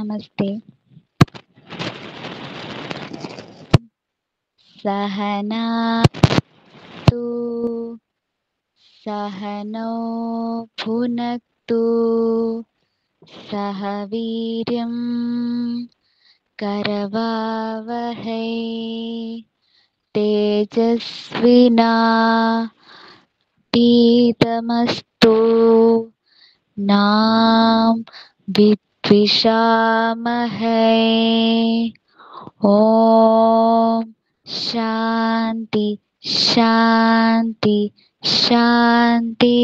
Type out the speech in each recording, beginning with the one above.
नमस्ते सहना सहनो भुन सह वीर करवावह तेजस्विना पीतमस्तु नाम ദ്വിഷാമഹേ ഓം ശാന്തി ശാന്തി ശാന്തി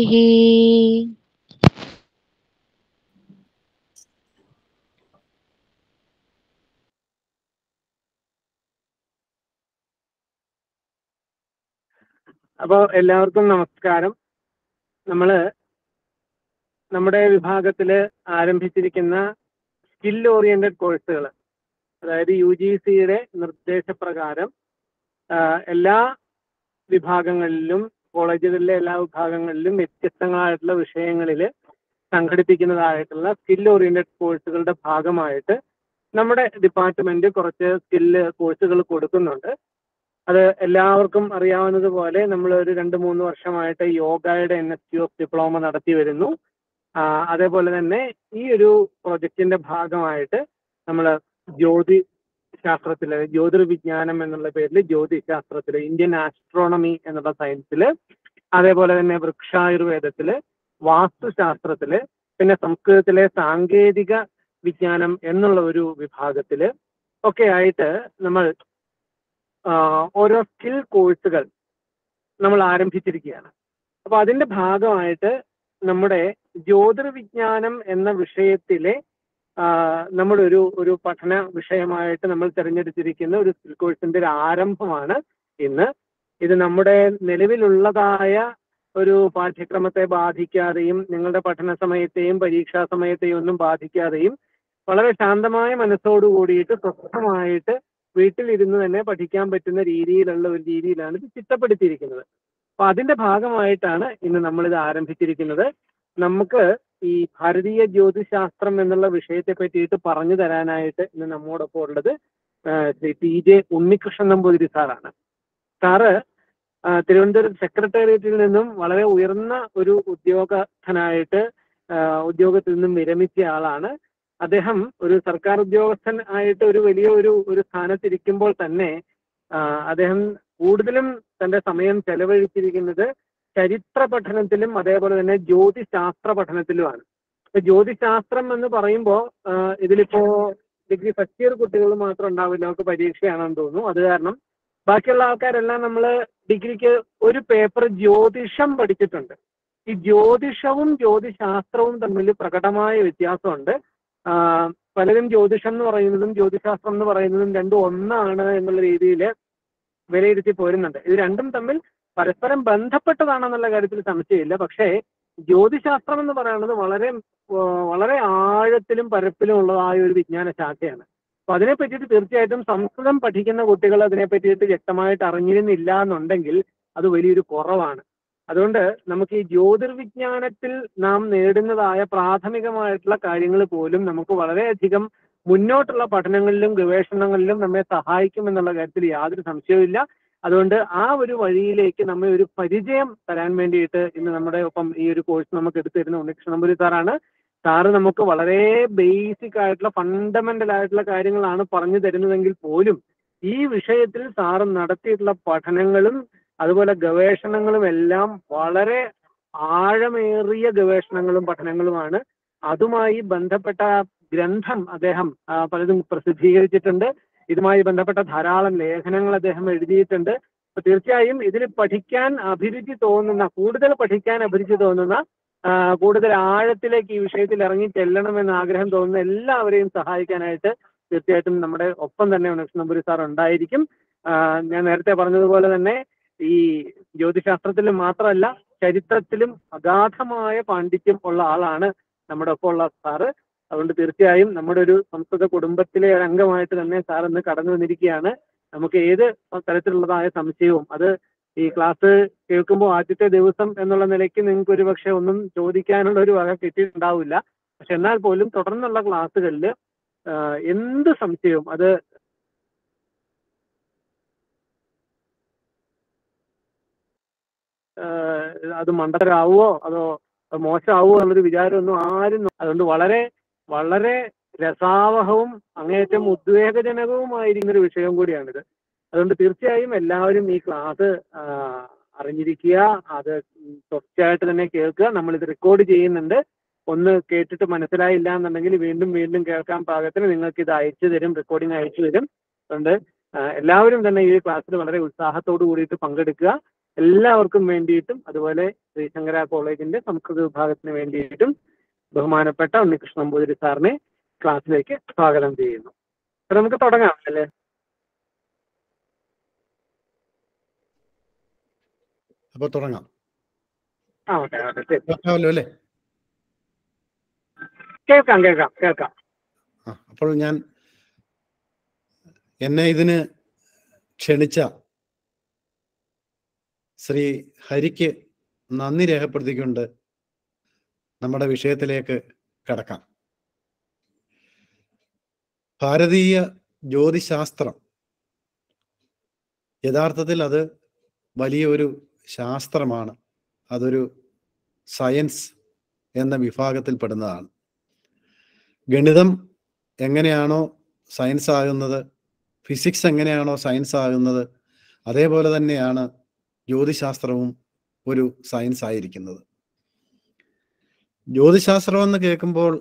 അപ്പോ എല്ലാവർക്കും നമസ്കാരം നമ്മള് നമ്മുടെ വിഭാഗത്തിൽ ആരംഭിച്ചിരിക്കുന്ന സ്കിൽ ഓറിയന്റഡ് കോഴ്സുകൾ അതായത് യു ജി സിയുടെ നിർദ്ദേശപ്രകാരം എല്ലാ വിഭാഗങ്ങളിലും കോളേജുകളിലെ എല്ലാ വിഭാഗങ്ങളിലും വ്യത്യസ്തങ്ങളായിട്ടുള്ള വിഷയങ്ങളിൽ സംഘടിപ്പിക്കുന്നതായിട്ടുള്ള സ്കിൽ ഓറിയന്റഡ് കോഴ്സുകളുടെ ഭാഗമായിട്ട് നമ്മുടെ ഡിപ്പാർട്ട്മെന്റ് കുറച്ച് സ്കില്ല് കോഴ്സുകൾ കൊടുക്കുന്നുണ്ട് അത് എല്ലാവർക്കും അറിയാവുന്നതുപോലെ നമ്മൾ ഒരു രണ്ട് മൂന്ന് വർഷമായിട്ട് യോഗയുടെ എൻ എസ് ടി ഡിപ്ലോമ നടത്തി വരുന്നു അതേപോലെ തന്നെ ഈ ഒരു പ്രൊജക്റ്റിന്റെ ഭാഗമായിട്ട് നമ്മൾ ജ്യോതി ശാസ്ത്രത്തിൽ ജ്യോതിർവിജ്ഞാനം എന്നുള്ള പേരിൽ ജ്യോതിശാസ്ത്രത്തിൽ ഇന്ത്യൻ ആസ്ട്രോണമി എന്നുള്ള സയൻസിൽ അതേപോലെ തന്നെ വൃക്ഷായുർവേദത്തിൽ വാസ്തുശാസ്ത്രത്തിൽ പിന്നെ സംസ്കൃതത്തിലെ സാങ്കേതിക വിജ്ഞാനം എന്നുള്ള ഒരു വിഭാഗത്തിൽ ഒക്കെ ആയിട്ട് നമ്മൾ ഓരോ സ്കിൽ കോഴ്സുകൾ നമ്മൾ ആരംഭിച്ചിരിക്കുകയാണ് അപ്പോൾ അതിന്റെ ഭാഗമായിട്ട് നമ്മുടെ ജ്യോതിർവിജ്ഞാനം എന്ന വിഷയത്തിലെ നമ്മുടെ ഒരു ഒരു പഠന വിഷയമായിട്ട് നമ്മൾ തിരഞ്ഞെടുത്തിരിക്കുന്ന ഒരു സ്കിൽ കോഴ്സിന്റെ ഒരു ആരംഭമാണ് ഇന്ന് ഇത് നമ്മുടെ നിലവിലുള്ളതായ ഒരു പാഠ്യക്രമത്തെ ബാധിക്കാതെയും നിങ്ങളുടെ പഠന സമയത്തെയും പരീക്ഷാ സമയത്തെയും ഒന്നും ബാധിക്കാതെയും വളരെ ശാന്തമായ മനസ്സോടു കൂടിയിട്ട് സ്വസ്ഥമായിട്ട് വീട്ടിലിരുന്ന് തന്നെ പഠിക്കാൻ പറ്റുന്ന രീതിയിലുള്ള ഒരു രീതിയിലാണ് ഇത് ചിട്ടപ്പെടുത്തിയിരിക്കുന്നത് അപ്പൊ അതിന്റെ ഭാഗമായിട്ടാണ് ഇന്ന് നമ്മൾ ഇത് ആരംഭിച്ചിരിക്കുന്നത് നമുക്ക് ഈ ഭാരതീയ ജ്യോതിശാസ്ത്രം എന്നുള്ള വിഷയത്തെ പറ്റിയിട്ട് പറഞ്ഞു തരാനായിട്ട് ഇന്ന് നമ്മോടൊപ്പം ഉള്ളത് ശ്രീ പി ജെ ഉണ്ണികൃഷ്ണൻ നമ്പൂതിരി സാറാണ് സാറ് തിരുവനന്തപുരം സെക്രട്ടേറിയറ്റിൽ നിന്നും വളരെ ഉയർന്ന ഒരു ഉദ്യോഗസ്ഥനായിട്ട് ഉദ്യോഗത്തിൽ നിന്നും വിരമിച്ച ആളാണ് അദ്ദേഹം ഒരു സർക്കാർ ഉദ്യോഗസ്ഥൻ ആയിട്ട് ഒരു വലിയ ഒരു ഒരു സ്ഥാനത്തിരിക്കുമ്പോൾ തന്നെ അദ്ദേഹം കൂടുതലും തന്റെ സമയം ചെലവഴിച്ചിരിക്കുന്നത് ചരിത്ര പഠനത്തിലും അതേപോലെ തന്നെ ജ്യോതിശാസ്ത്ര പഠനത്തിലുമാണ് ജ്യോതിശാസ്ത്രം എന്ന് പറയുമ്പോൾ ഇതിലിപ്പോ ഡിഗ്രി ഫസ്റ്റ് ഇയർ കുട്ടികൾ മാത്രം ഉണ്ടാവില്ല അവർക്ക് പരീക്ഷയാണെന്ന് തോന്നുന്നു അത് കാരണം ബാക്കിയുള്ള ആൾക്കാരെല്ലാം നമ്മൾ ഡിഗ്രിക്ക് ഒരു പേപ്പർ ജ്യോതിഷം പഠിച്ചിട്ടുണ്ട് ഈ ജ്യോതിഷവും ജ്യോതിശാസ്ത്രവും തമ്മിൽ പ്രകടമായ വ്യത്യാസമുണ്ട് പലരും ജ്യോതിഷം എന്ന് പറയുന്നതും ജ്യോതിശാസ്ത്രം എന്ന് പറയുന്നതും രണ്ടും ഒന്നാണ് എന്നുള്ള രീതിയിൽ വിലയിരുത്തി പോരുന്നുണ്ട് ഇത് രണ്ടും തമ്മിൽ പരസ്പരം ബന്ധപ്പെട്ടതാണെന്നുള്ള കാര്യത്തിൽ സംശയമില്ല പക്ഷേ ജ്യോതിശാസ്ത്രം എന്ന് പറയുന്നത് വളരെ വളരെ ആഴത്തിലും പരപ്പിലും ഉള്ളതായ ഒരു വിജ്ഞാന ശാഖയാണ് അപ്പൊ അതിനെ പറ്റിയിട്ട് തീർച്ചയായിട്ടും സംസ്കൃതം പഠിക്കുന്ന കുട്ടികൾ അതിനെ പറ്റിയിട്ട് വ്യക്തമായിട്ട് അറിഞ്ഞിരുന്നില്ല എന്നുണ്ടെങ്കിൽ അത് വലിയൊരു കുറവാണ് അതുകൊണ്ട് നമുക്ക് ഈ ജ്യോതിർവിജ്ഞാനത്തിൽ നാം നേടുന്നതായ പ്രാഥമികമായിട്ടുള്ള കാര്യങ്ങൾ പോലും നമുക്ക് വളരെയധികം മുന്നോട്ടുള്ള പഠനങ്ങളിലും ഗവേഷണങ്ങളിലും നമ്മെ സഹായിക്കും എന്നുള്ള കാര്യത്തിൽ യാതൊരു സംശയവുമില്ല അതുകൊണ്ട് ആ ഒരു വഴിയിലേക്ക് നമ്മെ ഒരു പരിചയം തരാൻ വേണ്ടിയിട്ട് ഇന്ന് നമ്മുടെ ഒപ്പം ഈ ഒരു കോഴ്സ് നമുക്ക് എടുത്തു തരുന്ന ഉണ്ണികൃഷ്ണമുരി സാറാണ് സാറ് നമുക്ക് വളരെ ബേസിക് ആയിട്ടുള്ള ഫണ്ടമെന്റൽ ആയിട്ടുള്ള കാര്യങ്ങളാണ് പറഞ്ഞു തരുന്നതെങ്കിൽ പോലും ഈ വിഷയത്തിൽ സാറ് നടത്തിയിട്ടുള്ള പഠനങ്ങളും അതുപോലെ ഗവേഷണങ്ങളും എല്ലാം വളരെ ആഴമേറിയ ഗവേഷണങ്ങളും പഠനങ്ങളുമാണ് അതുമായി ബന്ധപ്പെട്ട ഗ്രന്ഥം അദ്ദേഹം പലതും പ്രസിദ്ധീകരിച്ചിട്ടുണ്ട് ഇതുമായി ബന്ധപ്പെട്ട ധാരാളം ലേഖനങ്ങൾ അദ്ദേഹം എഴുതിയിട്ടുണ്ട് അപ്പൊ തീർച്ചയായും ഇതിൽ പഠിക്കാൻ അഭിരുചി തോന്നുന്ന കൂടുതൽ പഠിക്കാൻ അഭിരുചി തോന്നുന്ന കൂടുതൽ ആഴത്തിലേക്ക് ഈ വിഷയത്തിൽ ഇറങ്ങി ചെല്ലണമെന്ന് ആഗ്രഹം തോന്നുന്ന എല്ലാവരെയും സഹായിക്കാനായിട്ട് തീർച്ചയായിട്ടും നമ്മുടെ ഒപ്പം തന്നെ ഉണേഷ് നമ്പൂരി സാർ ഉണ്ടായിരിക്കും ഞാൻ നേരത്തെ പറഞ്ഞതുപോലെ തന്നെ ഈ ജ്യോതിശാസ്ത്രത്തിൽ മാത്രമല്ല ചരിത്രത്തിലും അഗാധമായ പാണ്ഡിത്യം ഉള്ള ആളാണ് നമ്മുടെ ഒപ്പമുള്ള സാറ് അതുകൊണ്ട് തീർച്ചയായും നമ്മുടെ ഒരു സംസ്കൃത കുടുംബത്തിലെ ഒരു അംഗമായിട്ട് തന്നെ സാർ ഇന്ന് കടന്നു വന്നിരിക്കുകയാണ് നമുക്ക് ഏത് തരത്തിലുള്ളതായ സംശയവും അത് ഈ ക്ലാസ് കേൾക്കുമ്പോൾ ആദ്യത്തെ ദിവസം എന്നുള്ള നിലയ്ക്ക് നിങ്ങൾക്ക് ഒരു പക്ഷെ ഒന്നും ചോദിക്കാനുള്ള ഒരു വക കിട്ടിയിട്ടുണ്ടാവില്ല പക്ഷെ എന്നാൽ പോലും തുടർന്നുള്ള ക്ലാസ്സുകളിൽ എന്ത് സംശയവും അത് അത് മണ്ടരാവോ അതോ മോശമാവോ എന്നൊരു വിചാരമൊന്നും ആരും അതുകൊണ്ട് വളരെ വളരെ രസാവഹവും അങ്ങേയറ്റം ഉദ്വേഗജനകവുമായിരിക്കുന്ന ഒരു വിഷയം കൂടിയാണിത് അതുകൊണ്ട് തീർച്ചയായും എല്ലാവരും ഈ ക്ലാസ് അറിഞ്ഞിരിക്കുക അത് തുടർച്ചയായിട്ട് തന്നെ കേൾക്കുക നമ്മൾ ഇത് റെക്കോർഡ് ചെയ്യുന്നുണ്ട് ഒന്ന് കേട്ടിട്ട് മനസ്സിലായില്ല എന്നുണ്ടെങ്കിൽ വീണ്ടും വീണ്ടും കേൾക്കാൻ പാകത്തിന് നിങ്ങൾക്ക് ഇത് അയച്ചു തരും റെക്കോർഡിംഗ് അയച്ചു തരും അതുകൊണ്ട് എല്ലാവരും തന്നെ ഈ ക്ലാസ്സിൽ വളരെ ഉത്സാഹത്തോടു കൂടിയിട്ട് പങ്കെടുക്കുക എല്ലാവർക്കും വേണ്ടിയിട്ടും അതുപോലെ ശ്രീശങ്കര കോളേജിന്റെ സംസ്കൃത വിഭാഗത്തിന് വേണ്ടിയിട്ടും ബഹുമാനപ്പെട്ട ഉണ്ണികൃഷ്ണൻ നമ്പൂതിരി സാറിനെ ക്ലാസ്സിലേക്ക് സ്വാഗതം ചെയ്യുന്നു അപ്പൊ നമുക്ക് തുടങ്ങാം അല്ലേ അപ്പൊ തുടങ്ങാം കേൾക്കാം കേൾക്കാം കേൾക്കാം അപ്പോൾ ഞാൻ എന്നെ ഇതിന് ക്ഷണിച്ച ശ്രീ ഹരിക്ക് നന്ദി രേഖപ്പെടുത്തിക്കൊണ്ട് നമ്മുടെ വിഷയത്തിലേക്ക് കടക്കാം ഭാരതീയ ജ്യോതിശാസ്ത്രം യഥാർത്ഥത്തിൽ അത് വലിയൊരു ശാസ്ത്രമാണ് അതൊരു സയൻസ് എന്ന വിഭാഗത്തിൽ പെടുന്നതാണ് ഗണിതം എങ്ങനെയാണോ സയൻസ് ആകുന്നത് ഫിസിക്സ് എങ്ങനെയാണോ സയൻസ് ആകുന്നത് അതേപോലെ തന്നെയാണ് ജ്യോതിശാസ്ത്രവും ഒരു സയൻസ് ആയിരിക്കുന്നത് ജ്യോതിശാസ്ത്രം എന്ന് കേൾക്കുമ്പോൾ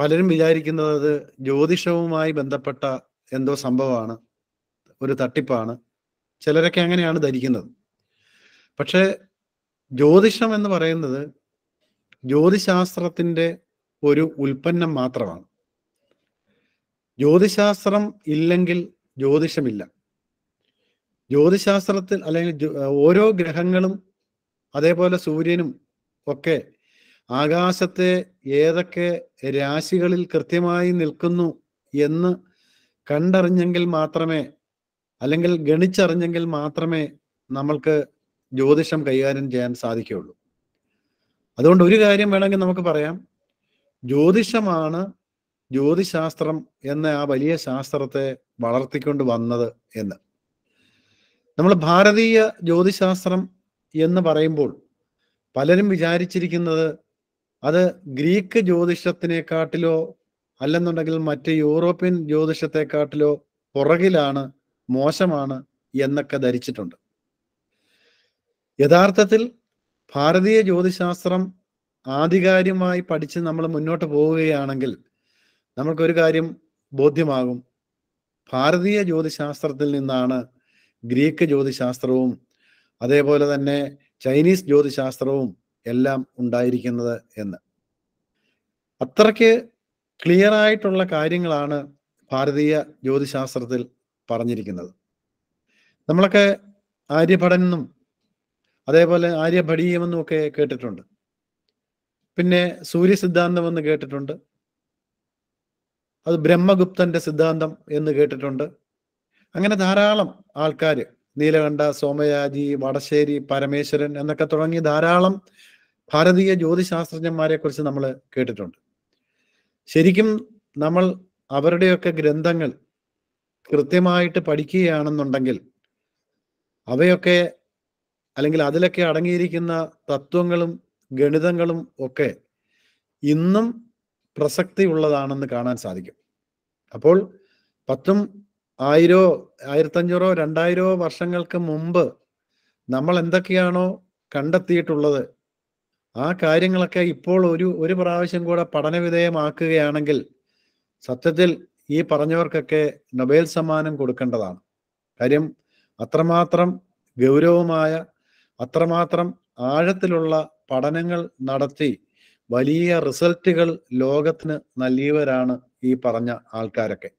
പലരും വിചാരിക്കുന്നത് ജ്യോതിഷവുമായി ബന്ധപ്പെട്ട എന്തോ സംഭവമാണ് ഒരു തട്ടിപ്പാണ് ചിലരൊക്കെ അങ്ങനെയാണ് ധരിക്കുന്നത് പക്ഷേ ജ്യോതിഷം എന്ന് പറയുന്നത് ജ്യോതിശാസ്ത്രത്തിൻ്റെ ഒരു ഉൽപ്പന്നം മാത്രമാണ് ജ്യോതിശാസ്ത്രം ഇല്ലെങ്കിൽ ജ്യോതിഷമില്ല ജ്യോതിശാസ്ത്രത്തിൽ അല്ലെങ്കിൽ ഓരോ ഗ്രഹങ്ങളും അതേപോലെ സൂര്യനും ഒക്കെ ആകാശത്തെ ഏതൊക്കെ രാശികളിൽ കൃത്യമായി നിൽക്കുന്നു എന്ന് കണ്ടറിഞ്ഞെങ്കിൽ മാത്രമേ അല്ലെങ്കിൽ ഗണിച്ചറിഞ്ഞെങ്കിൽ മാത്രമേ നമ്മൾക്ക് ജ്യോതിഷം കൈകാര്യം ചെയ്യാൻ സാധിക്കുകയുള്ളൂ അതുകൊണ്ട് ഒരു കാര്യം വേണമെങ്കിൽ നമുക്ക് പറയാം ജ്യോതിഷമാണ് ജ്യോതിശാസ്ത്രം എന്ന ആ വലിയ ശാസ്ത്രത്തെ വളർത്തിക്കൊണ്ട് വന്നത് എന്ന് നമ്മൾ ഭാരതീയ ജ്യോതിശാസ്ത്രം എന്ന് പറയുമ്പോൾ പലരും വിചാരിച്ചിരിക്കുന്നത് അത് ഗ്രീക്ക് ജ്യോതിഷത്തിനെക്കാട്ടിലോ അല്ലെന്നുണ്ടെങ്കിൽ മറ്റ് യൂറോപ്യൻ ജ്യോതിഷത്തെക്കാട്ടിലോ പുറകിലാണ് മോശമാണ് എന്നൊക്കെ ധരിച്ചിട്ടുണ്ട് യഥാർത്ഥത്തിൽ ഭാരതീയ ജ്യോതിശാസ്ത്രം ആധികാരികമായി പഠിച്ച് നമ്മൾ മുന്നോട്ട് പോവുകയാണെങ്കിൽ നമുക്കൊരു കാര്യം ബോധ്യമാകും ഭാരതീയ ജ്യോതിശാസ്ത്രത്തിൽ നിന്നാണ് ഗ്രീക്ക് ജ്യോതിശാസ്ത്രവും അതേപോലെ തന്നെ ചൈനീസ് ജ്യോതിശാസ്ത്രവും എല്ലാം ഉണ്ടായിരിക്കുന്നത് എന്ന് അത്രയ്ക്ക് ക്ലിയർ ആയിട്ടുള്ള കാര്യങ്ങളാണ് ഭാരതീയ ജ്യോതിശാസ്ത്രത്തിൽ പറഞ്ഞിരിക്കുന്നത് നമ്മളൊക്കെ ആര്യഭടനെന്നും അതേപോലെ ആര്യഭടീയമെന്നും ഒക്കെ കേട്ടിട്ടുണ്ട് പിന്നെ സൂര്യ സിദ്ധാന്തം എന്ന് കേട്ടിട്ടുണ്ട് അത് ബ്രഹ്മഗുപ്തന്റെ സിദ്ധാന്തം എന്ന് കേട്ടിട്ടുണ്ട് അങ്ങനെ ധാരാളം ആൾക്കാർ നീലകണ്ഠ സോമയാജി വടശ്ശേരി പരമേശ്വരൻ എന്നൊക്കെ തുടങ്ങി ധാരാളം ഭാരതീയ ജ്യോതിശാസ്ത്രജ്ഞന്മാരെ കുറിച്ച് നമ്മൾ കേട്ടിട്ടുണ്ട് ശരിക്കും നമ്മൾ അവരുടെയൊക്കെ ഗ്രന്ഥങ്ങൾ കൃത്യമായിട്ട് പഠിക്കുകയാണെന്നുണ്ടെങ്കിൽ അവയൊക്കെ അല്ലെങ്കിൽ അതിലൊക്കെ അടങ്ങിയിരിക്കുന്ന തത്വങ്ങളും ഗണിതങ്ങളും ഒക്കെ ഇന്നും പ്രസക്തി ഉള്ളതാണെന്ന് കാണാൻ സാധിക്കും അപ്പോൾ പത്തും ആയിരോ ആയിരത്തഞ്ഞൂറോ രണ്ടായിരോ വർഷങ്ങൾക്ക് മുമ്പ് നമ്മൾ എന്തൊക്കെയാണോ കണ്ടെത്തിയിട്ടുള്ളത് ആ കാര്യങ്ങളൊക്കെ ഇപ്പോൾ ഒരു ഒരു പ്രാവശ്യം കൂടെ പഠനവിധേയമാക്കുകയാണെങ്കിൽ സത്യത്തിൽ ഈ പറഞ്ഞവർക്കൊക്കെ നൊബേൽ സമ്മാനം കൊടുക്കേണ്ടതാണ് കാര്യം അത്രമാത്രം ഗൗരവമായ അത്രമാത്രം ആഴത്തിലുള്ള പഠനങ്ങൾ നടത്തി വലിയ റിസൾട്ടുകൾ ലോകത്തിന് നൽകിയവരാണ് ഈ പറഞ്ഞ ആൾക്കാരൊക്കെ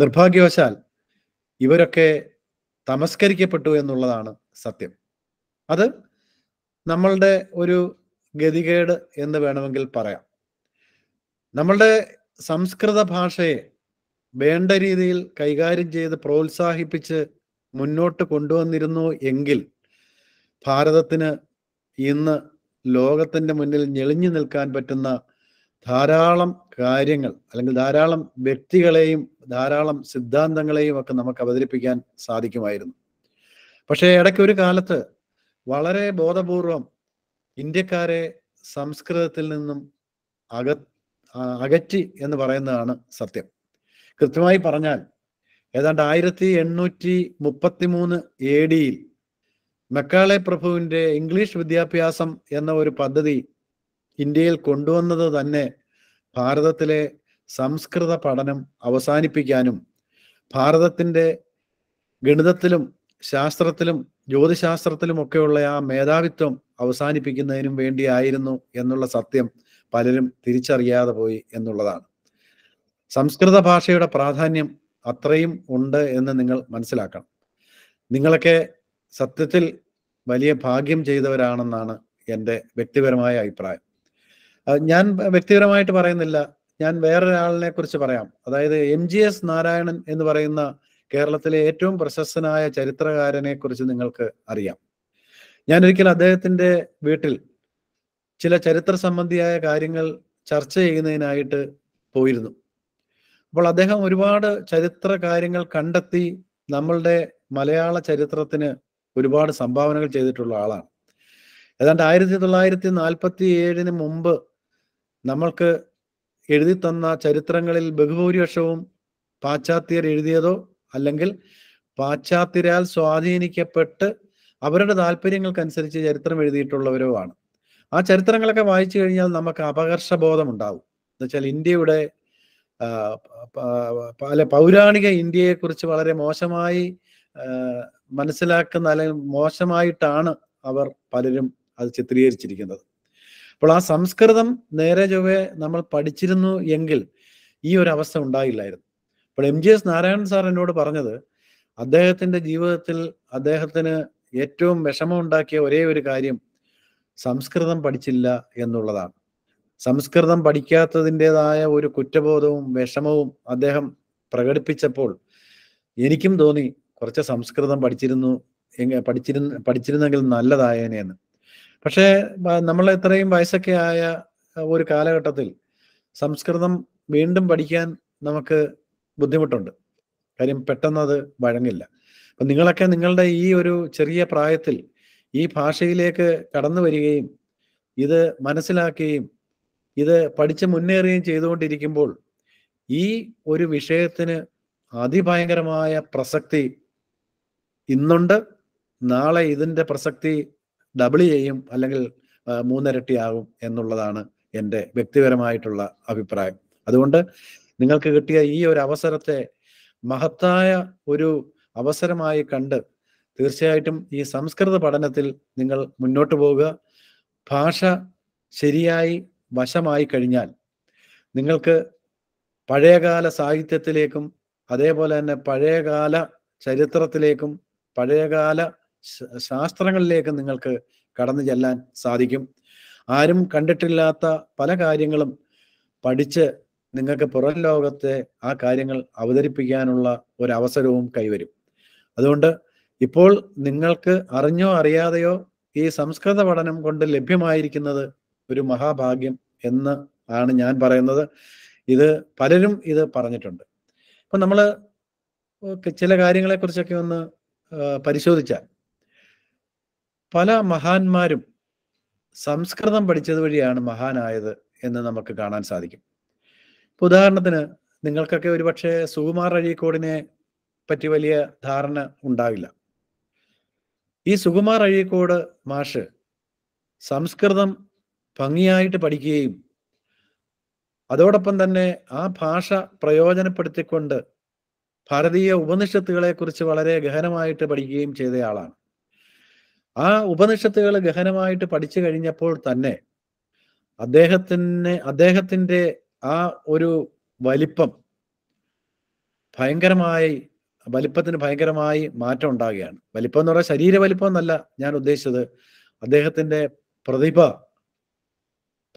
നിർഭാഗ്യവശാൽ ഇവരൊക്കെ തമസ്കരിക്കപ്പെട്ടു എന്നുള്ളതാണ് സത്യം അത് നമ്മളുടെ ഒരു ഗതികേട് എന്ന് വേണമെങ്കിൽ പറയാം നമ്മളുടെ സംസ്കൃത ഭാഷയെ വേണ്ട രീതിയിൽ കൈകാര്യം ചെയ്ത് പ്രോത്സാഹിപ്പിച്ച് മുന്നോട്ട് കൊണ്ടുവന്നിരുന്നു എങ്കിൽ ഭാരതത്തിന് ഇന്ന് ലോകത്തിന്റെ മുന്നിൽ ഞെളിഞ്ഞു നിൽക്കാൻ പറ്റുന്ന ധാരാളം കാര്യങ്ങൾ അല്ലെങ്കിൽ ധാരാളം വ്യക്തികളെയും ധാരാളം സിദ്ധാന്തങ്ങളെയും ഒക്കെ നമുക്ക് അവതരിപ്പിക്കാൻ സാധിക്കുമായിരുന്നു പക്ഷേ ഇടയ്ക്ക് ഒരു കാലത്ത് വളരെ ബോധപൂർവം ഇന്ത്യക്കാരെ സംസ്കൃതത്തിൽ നിന്നും അക അകറ്റി എന്ന് പറയുന്നതാണ് സത്യം കൃത്യമായി പറഞ്ഞാൽ ഏതാണ്ട് ആയിരത്തി എണ്ണൂറ്റി മുപ്പത്തി മൂന്ന് എ ഡിയിൽ മെക്കാളെ പ്രഭുവിൻ്റെ ഇംഗ്ലീഷ് വിദ്യാഭ്യാസം എന്ന ഒരു പദ്ധതി ഇന്ത്യയിൽ കൊണ്ടുവന്നത് തന്നെ ഭാരതത്തിലെ സംസ്കൃത പഠനം അവസാനിപ്പിക്കാനും ഭാരതത്തിൻ്റെ ഗണിതത്തിലും ശാസ്ത്രത്തിലും ജ്യോതിശാസ്ത്രത്തിലും ഒക്കെയുള്ള ആ മേധാവിത്വം അവസാനിപ്പിക്കുന്നതിനും വേണ്ടിയായിരുന്നു എന്നുള്ള സത്യം പലരും തിരിച്ചറിയാതെ പോയി എന്നുള്ളതാണ് സംസ്കൃത ഭാഷയുടെ പ്രാധാന്യം അത്രയും ഉണ്ട് എന്ന് നിങ്ങൾ മനസ്സിലാക്കണം നിങ്ങളൊക്കെ സത്യത്തിൽ വലിയ ഭാഗ്യം ചെയ്തവരാണെന്നാണ് എൻ്റെ വ്യക്തിപരമായ അഭിപ്രായം ഞാൻ വ്യക്തിപരമായിട്ട് പറയുന്നില്ല ഞാൻ വേറൊരാളിനെ കുറിച്ച് പറയാം അതായത് എം ജി എസ് നാരായണൻ എന്ന് പറയുന്ന കേരളത്തിലെ ഏറ്റവും പ്രശസ്തനായ ചരിത്രകാരനെ കുറിച്ച് നിങ്ങൾക്ക് അറിയാം ഞാൻ ഒരിക്കൽ അദ്ദേഹത്തിന്റെ വീട്ടിൽ ചില ചരിത്ര സംബന്ധിയായ കാര്യങ്ങൾ ചർച്ച ചെയ്യുന്നതിനായിട്ട് പോയിരുന്നു അപ്പോൾ അദ്ദേഹം ഒരുപാട് ചരിത്ര കാര്യങ്ങൾ കണ്ടെത്തി നമ്മളുടെ മലയാള ചരിത്രത്തിന് ഒരുപാട് സംഭാവനകൾ ചെയ്തിട്ടുള്ള ആളാണ് ഏതാണ്ട് ആയിരത്തി തൊള്ളായിരത്തി നാൽപ്പത്തി ഏഴിന് മുമ്പ് നമ്മൾക്ക് എഴുതി തന്ന ചരിത്രങ്ങളിൽ ബഹുഭൂരിപക്ഷവും പാശ്ചാത്യർ എഴുതിയതോ അല്ലെങ്കിൽ പാശ്ചാത്യരാൽ സ്വാധീനിക്കപ്പെട്ട് അവരുടെ താല്പര്യങ്ങൾക്കനുസരിച്ച് ചരിത്രം എഴുതിയിട്ടുള്ളവരോ ആണ് ആ ചരിത്രങ്ങളൊക്കെ വായിച്ചു കഴിഞ്ഞാൽ നമുക്ക് അപകർഷബോധം ഉണ്ടാവും എന്നുവെച്ചാൽ ഇന്ത്യയുടെ പല പൗരാണിക ഇന്ത്യയെക്കുറിച്ച് വളരെ മോശമായി മനസ്സിലാക്കുന്ന അല്ലെങ്കിൽ മോശമായിട്ടാണ് അവർ പലരും അത് ചിത്രീകരിച്ചിരിക്കുന്നത് അപ്പോൾ ആ സംസ്കൃതം നേരെ ചൊവ്വെ നമ്മൾ പഠിച്ചിരുന്നു എങ്കിൽ ഈ ഒരു അവസ്ഥ ഉണ്ടായില്ലായിരുന്നു അപ്പോൾ M G S Narayanan sir എന്നോട് പറഞ്ഞത് അദ്ദേഹത്തിന്റെ ജീവിതത്തിൽ അദ്ദേഹത്തിന് ഏറ്റവും വിഷമമുണ്ടാക്കിയ ഒരേ ഒരു കാര്യം സംസ്കൃതം പഠിച്ചില്ല എന്നുള്ളതാണ് സംസ്കൃതം പഠിക്കാത്തതിൻ്റെതായ ഒരു കുറ്റബോധവും വിഷമവും അദ്ദേഹം പ്രകടിപ്പിച്ചപ്പോൾ എനിക്കും തോന്നി കുറച്ച് സംസ്കൃതം പഠിച്ചിരുന്നു പഠിച്ചിരുന്ന പഠിച്ചിരുന്നെങ്കിൽ എന്ന് പക്ഷേ നമ്മൾ ഇത്രയും വയസ്സൊക്കെ ആയ ഒരു കാലഘട്ടത്തിൽ സംസ്കൃതം വീണ്ടും പഠിക്കാൻ നമുക്ക് ബുദ്ധിമുട്ടുണ്ട് കാര്യം പെട്ടെന്ന് അത് വഴങ്ങില്ല അപ്പം നിങ്ങളൊക്കെ നിങ്ങളുടെ ഈ ഒരു ചെറിയ പ്രായത്തിൽ ഈ ഭാഷയിലേക്ക് കടന്നു വരികയും ഇത് മനസ്സിലാക്കുകയും ഇത് പഠിച്ച് മുന്നേറുകയും ചെയ്തുകൊണ്ടിരിക്കുമ്പോൾ ഈ ഒരു വിഷയത്തിന് അതിഭയങ്കരമായ പ്രസക്തി ഇന്നുണ്ട് നാളെ ഇതിൻ്റെ പ്രസക്തി ഡബിൾ ചെയ്യും അല്ലെങ്കിൽ മൂന്നിരട്ടിയാകും എന്നുള്ളതാണ് എൻ്റെ വ്യക്തിപരമായിട്ടുള്ള അഭിപ്രായം അതുകൊണ്ട് നിങ്ങൾക്ക് കിട്ടിയ ഈ ഒരു അവസരത്തെ മഹത്തായ ഒരു അവസരമായി കണ്ട് തീർച്ചയായിട്ടും ഈ സംസ്കൃത പഠനത്തിൽ നിങ്ങൾ മുന്നോട്ട് പോവുക ഭാഷ ശരിയായി വശമായി കഴിഞ്ഞാൽ നിങ്ങൾക്ക് പഴയകാല സാഹിത്യത്തിലേക്കും അതേപോലെ തന്നെ പഴയകാല ചരിത്രത്തിലേക്കും പഴയകാല ശാസ്ത്രങ്ങളിലേക്ക് നിങ്ങൾക്ക് കടന്നു ചെല്ലാൻ സാധിക്കും ആരും കണ്ടിട്ടില്ലാത്ത പല കാര്യങ്ങളും പഠിച്ച് നിങ്ങൾക്ക് പുറം ലോകത്തെ ആ കാര്യങ്ങൾ അവതരിപ്പിക്കാനുള്ള ഒരു അവസരവും കൈവരും അതുകൊണ്ട് ഇപ്പോൾ നിങ്ങൾക്ക് അറിഞ്ഞോ അറിയാതെയോ ഈ സംസ്കൃത പഠനം കൊണ്ട് ലഭ്യമായിരിക്കുന്നത് ഒരു മഹാഭാഗ്യം എന്ന് ആണ് ഞാൻ പറയുന്നത് ഇത് പലരും ഇത് പറഞ്ഞിട്ടുണ്ട് അപ്പം നമ്മൾ ചില കാര്യങ്ങളെക്കുറിച്ചൊക്കെ ഒന്ന് പരിശോധിച്ചാൽ പല മഹാന്മാരും സംസ്കൃതം പഠിച്ചത് വഴിയാണ് മഹാനായത് എന്ന് നമുക്ക് കാണാൻ സാധിക്കും ഉദാഹരണത്തിന് നിങ്ങൾക്കൊക്കെ ഒരുപക്ഷെ സുകുമാർ അഴീക്കോടിനെ പറ്റി വലിയ ധാരണ ഉണ്ടാവില്ല ഈ സുകുമാർ അഴീക്കോട് മാഷ് സംസ്കൃതം ഭംഗിയായിട്ട് പഠിക്കുകയും അതോടൊപ്പം തന്നെ ആ ഭാഷ പ്രയോജനപ്പെടുത്തിക്കൊണ്ട് ഭാരതീയ ഉപനിഷത്തുകളെ കുറിച്ച് വളരെ ഗഹനമായിട്ട് പഠിക്കുകയും ചെയ്തയാളാണ് ആ ഉപനിഷത്തുകൾ ഗഹനമായിട്ട് പഠിച്ചു കഴിഞ്ഞപ്പോൾ തന്നെ അദ്ദേഹത്തിന് അദ്ദേഹത്തിന്റെ ആ ഒരു വലിപ്പം ഭയങ്കരമായി വലിപ്പത്തിന് ഭയങ്കരമായി മാറ്റം ഉണ്ടാകുകയാണ് വലിപ്പം എന്ന് പറഞ്ഞാൽ ശരീര വലിപ്പം എന്നല്ല ഞാൻ ഉദ്ദേശിച്ചത് അദ്ദേഹത്തിന്റെ പ്രതിഭ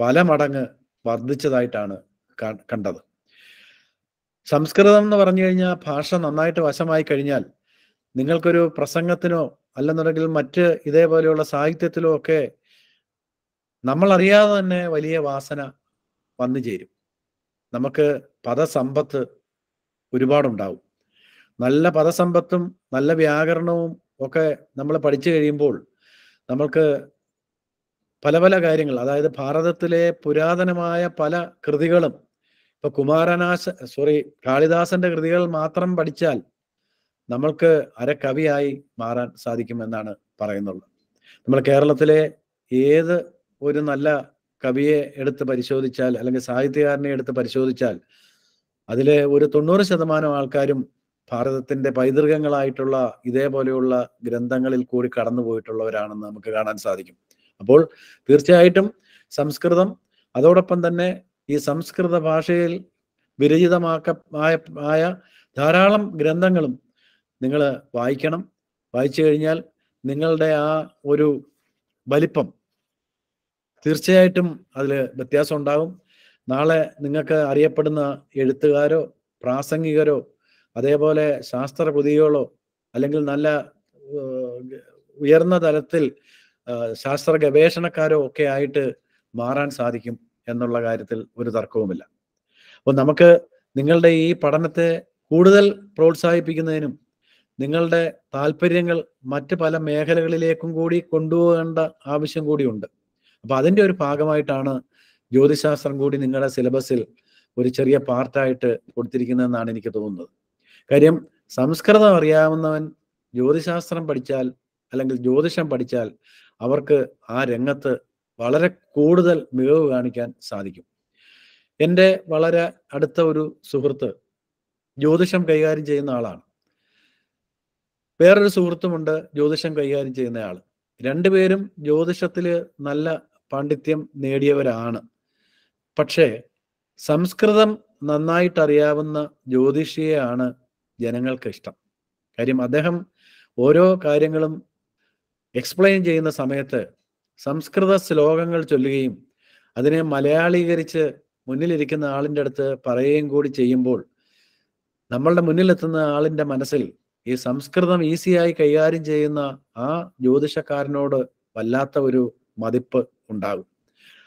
പല മടങ്ങ് വർദ്ധിച്ചതായിട്ടാണ് കണ്ടത് സംസ്കൃതം എന്ന് പറഞ്ഞു കഴിഞ്ഞാൽ ഭാഷ നന്നായിട്ട് വശമായി കഴിഞ്ഞാൽ നിങ്ങൾക്കൊരു പ്രസംഗത്തിനോ അല്ലെന്നുണ്ടെങ്കിൽ മറ്റ് ഇതേപോലെയുള്ള സാഹിത്യത്തിലും ഒക്കെ നമ്മൾ അറിയാതെ തന്നെ വലിയ വാസന വന്നു ചേരും നമുക്ക് പദസമ്പത്ത് ഒരുപാടുണ്ടാവും നല്ല പദസമ്പത്തും നല്ല വ്യാകരണവും ഒക്കെ നമ്മൾ പഠിച്ചു കഴിയുമ്പോൾ നമ്മൾക്ക് പല പല കാര്യങ്ങൾ അതായത് ഭാരതത്തിലെ പുരാതനമായ പല കൃതികളും ഇപ്പൊ കുമാരനാശ സോറി കാളിദാസന്റെ കൃതികൾ മാത്രം പഠിച്ചാൽ നമ്മൾക്ക് അരക്കവിയായി മാറാൻ സാധിക്കുമെന്നാണ് പറയുന്നുള്ളത് നമ്മൾ കേരളത്തിലെ ഏത് ഒരു നല്ല കവിയെ എടുത്ത് പരിശോധിച്ചാൽ അല്ലെങ്കിൽ സാഹിത്യകാരനെ എടുത്ത് പരിശോധിച്ചാൽ അതിലെ ഒരു തൊണ്ണൂറ് ശതമാനം ആൾക്കാരും ഭാരതത്തിൻ്റെ പൈതൃകങ്ങളായിട്ടുള്ള ഇതേപോലെയുള്ള ഗ്രന്ഥങ്ങളിൽ കൂടി കടന്നു പോയിട്ടുള്ളവരാണെന്ന് നമുക്ക് കാണാൻ സാധിക്കും അപ്പോൾ തീർച്ചയായിട്ടും സംസ്കൃതം അതോടൊപ്പം തന്നെ ഈ സംസ്കൃത ഭാഷയിൽ വിരചിതമാക്ക ആയ ധാരാളം ഗ്രന്ഥങ്ങളും നിങ്ങൾ വായിക്കണം വായിച്ചു കഴിഞ്ഞാൽ നിങ്ങളുടെ ആ ഒരു വലിപ്പം തീർച്ചയായിട്ടും അതിൽ വ്യത്യാസം ഉണ്ടാകും നാളെ നിങ്ങൾക്ക് അറിയപ്പെടുന്ന എഴുത്തുകാരോ പ്രാസംഗികരോ അതേപോലെ ശാസ്ത്ര പുതികളോ അല്ലെങ്കിൽ നല്ല ഉയർന്ന തലത്തിൽ ശാസ്ത്ര ഗവേഷണക്കാരോ ഒക്കെ ആയിട്ട് മാറാൻ സാധിക്കും എന്നുള്ള കാര്യത്തിൽ ഒരു തർക്കവുമില്ല അപ്പോൾ നമുക്ക് നിങ്ങളുടെ ഈ പഠനത്തെ കൂടുതൽ പ്രോത്സാഹിപ്പിക്കുന്നതിനും നിങ്ങളുടെ താല്പര്യങ്ങൾ മറ്റ് പല മേഖലകളിലേക്കും കൂടി കൊണ്ടുപോകേണ്ട ആവശ്യം കൂടിയുണ്ട് അപ്പൊ അതിന്റെ ഒരു ഭാഗമായിട്ടാണ് ജ്യോതിശാസ്ത്രം കൂടി നിങ്ങളുടെ സിലബസിൽ ഒരു ചെറിയ പാർട്ടായിട്ട് കൊടുത്തിരിക്കുന്നതെന്നാണ് എനിക്ക് തോന്നുന്നത് കാര്യം സംസ്കൃതം അറിയാവുന്നവൻ ജ്യോതിശാസ്ത്രം പഠിച്ചാൽ അല്ലെങ്കിൽ ജ്യോതിഷം പഠിച്ചാൽ അവർക്ക് ആ രംഗത്ത് വളരെ കൂടുതൽ മികവ് കാണിക്കാൻ സാധിക്കും എൻ്റെ വളരെ അടുത്ത ഒരു സുഹൃത്ത് ജ്യോതിഷം കൈകാര്യം ചെയ്യുന്ന ആളാണ് വേറൊരു സുഹൃത്തുമുണ്ട് ജ്യോതിഷം കൈകാര്യം ചെയ്യുന്ന ആള് രണ്ടുപേരും ജ്യോതിഷത്തിൽ നല്ല പാണ്ഡിത്യം നേടിയവരാണ് പക്ഷേ സംസ്കൃതം നന്നായിട്ടറിയാവുന്ന ജ്യോതിഷിയെയാണ് ജനങ്ങൾക്ക് ഇഷ്ടം കാര്യം അദ്ദേഹം ഓരോ കാര്യങ്ങളും എക്സ്പ്ലെയിൻ ചെയ്യുന്ന സമയത്ത് സംസ്കൃത ശ്ലോകങ്ങൾ ചൊല്ലുകയും അതിനെ മലയാളീകരിച്ച് മുന്നിലിരിക്കുന്ന ആളിൻ്റെ അടുത്ത് പറയുകയും കൂടി ചെയ്യുമ്പോൾ നമ്മളുടെ മുന്നിലെത്തുന്ന ആളിൻ്റെ മനസ്സിൽ ഈ സംസ്കൃതം ഈസിയായി കൈകാര്യം ചെയ്യുന്ന ആ ജ്യോതിഷക്കാരനോട് വല്ലാത്ത ഒരു മതിപ്പ് ഉണ്ടാകും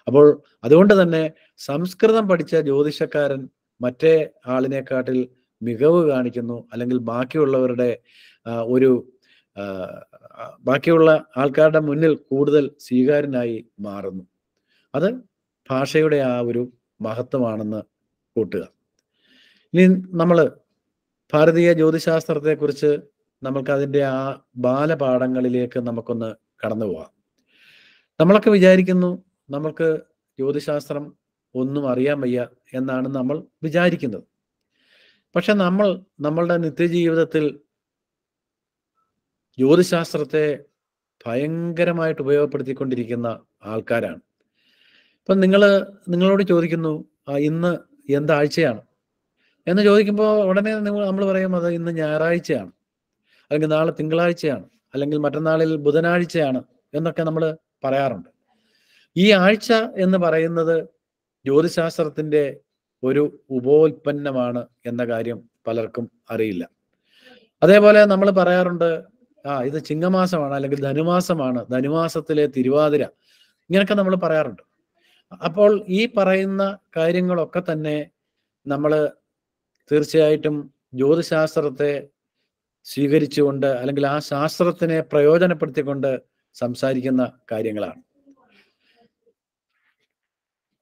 അപ്പോൾ അതുകൊണ്ട് തന്നെ സംസ്കൃതം പഠിച്ച ജ്യോതിഷക്കാരൻ മറ്റേ ആളിനെക്കാട്ടിൽ മികവ് കാണിക്കുന്നു അല്ലെങ്കിൽ ബാക്കിയുള്ളവരുടെ ഒരു ബാക്കിയുള്ള ആൾക്കാരുടെ മുന്നിൽ കൂടുതൽ സ്വീകാര്യനായി മാറുന്നു അത് ഭാഷയുടെ ആ ഒരു മഹത്വമാണെന്ന് കൂട്ടുക ഇനി നമ്മൾ ഭാരതീയ ജ്യോതിശാസ്ത്രത്തെക്കുറിച്ച് നമുക്ക് അതിൻ്റെ ആ ബാലപാഠങ്ങളിലേക്ക് നമുക്കൊന്ന് കടന്നു പോവാം നമ്മളൊക്കെ വിചാരിക്കുന്നു നമ്മൾക്ക് ജ്യോതിശാസ്ത്രം ഒന്നും അറിയാൻ വയ്യ എന്നാണ് നമ്മൾ വിചാരിക്കുന്നത് പക്ഷെ നമ്മൾ നമ്മളുടെ നിത്യജീവിതത്തിൽ ജ്യോതിശാസ്ത്രത്തെ ഭയങ്കരമായിട്ട് ഉപയോഗപ്പെടുത്തിക്കൊണ്ടിരിക്കുന്ന ആൾക്കാരാണ് ഇപ്പം നിങ്ങൾ നിങ്ങളോട് ചോദിക്കുന്നു ഇന്ന് എന്താഴ്ചയാണ് എന്ന് ചോദിക്കുമ്പോൾ ഉടനെ നമ്മൾ പറയും അത് ഇന്ന് ഞായറാഴ്ചയാണ് അല്ലെങ്കിൽ നാളെ തിങ്കളാഴ്ചയാണ് അല്ലെങ്കിൽ മറ്റന്നാളിൽ ബുധനാഴ്ചയാണ് എന്നൊക്കെ നമ്മൾ പറയാറുണ്ട് ഈ ആഴ്ച എന്ന് പറയുന്നത് ജ്യോതിശാസ്ത്രത്തിന്റെ ഒരു ഉപോൽപ്പന്നമാണ് എന്ന കാര്യം പലർക്കും അറിയില്ല അതേപോലെ നമ്മൾ പറയാറുണ്ട് ആ ഇത് ചിങ്ങമാസമാണ് അല്ലെങ്കിൽ ധനുമാസമാണ് ധനുമാസത്തിലെ തിരുവാതിര ഇങ്ങനെയൊക്കെ നമ്മൾ പറയാറുണ്ട് അപ്പോൾ ഈ പറയുന്ന കാര്യങ്ങളൊക്കെ തന്നെ നമ്മൾ തീർച്ചയായിട്ടും ജ്യോതിശാസ്ത്രത്തെ സ്വീകരിച്ചുകൊണ്ട് അല്ലെങ്കിൽ ആ ശാസ്ത്രത്തിനെ പ്രയോജനപ്പെടുത്തിക്കൊണ്ട് സംസാരിക്കുന്ന കാര്യങ്ങളാണ്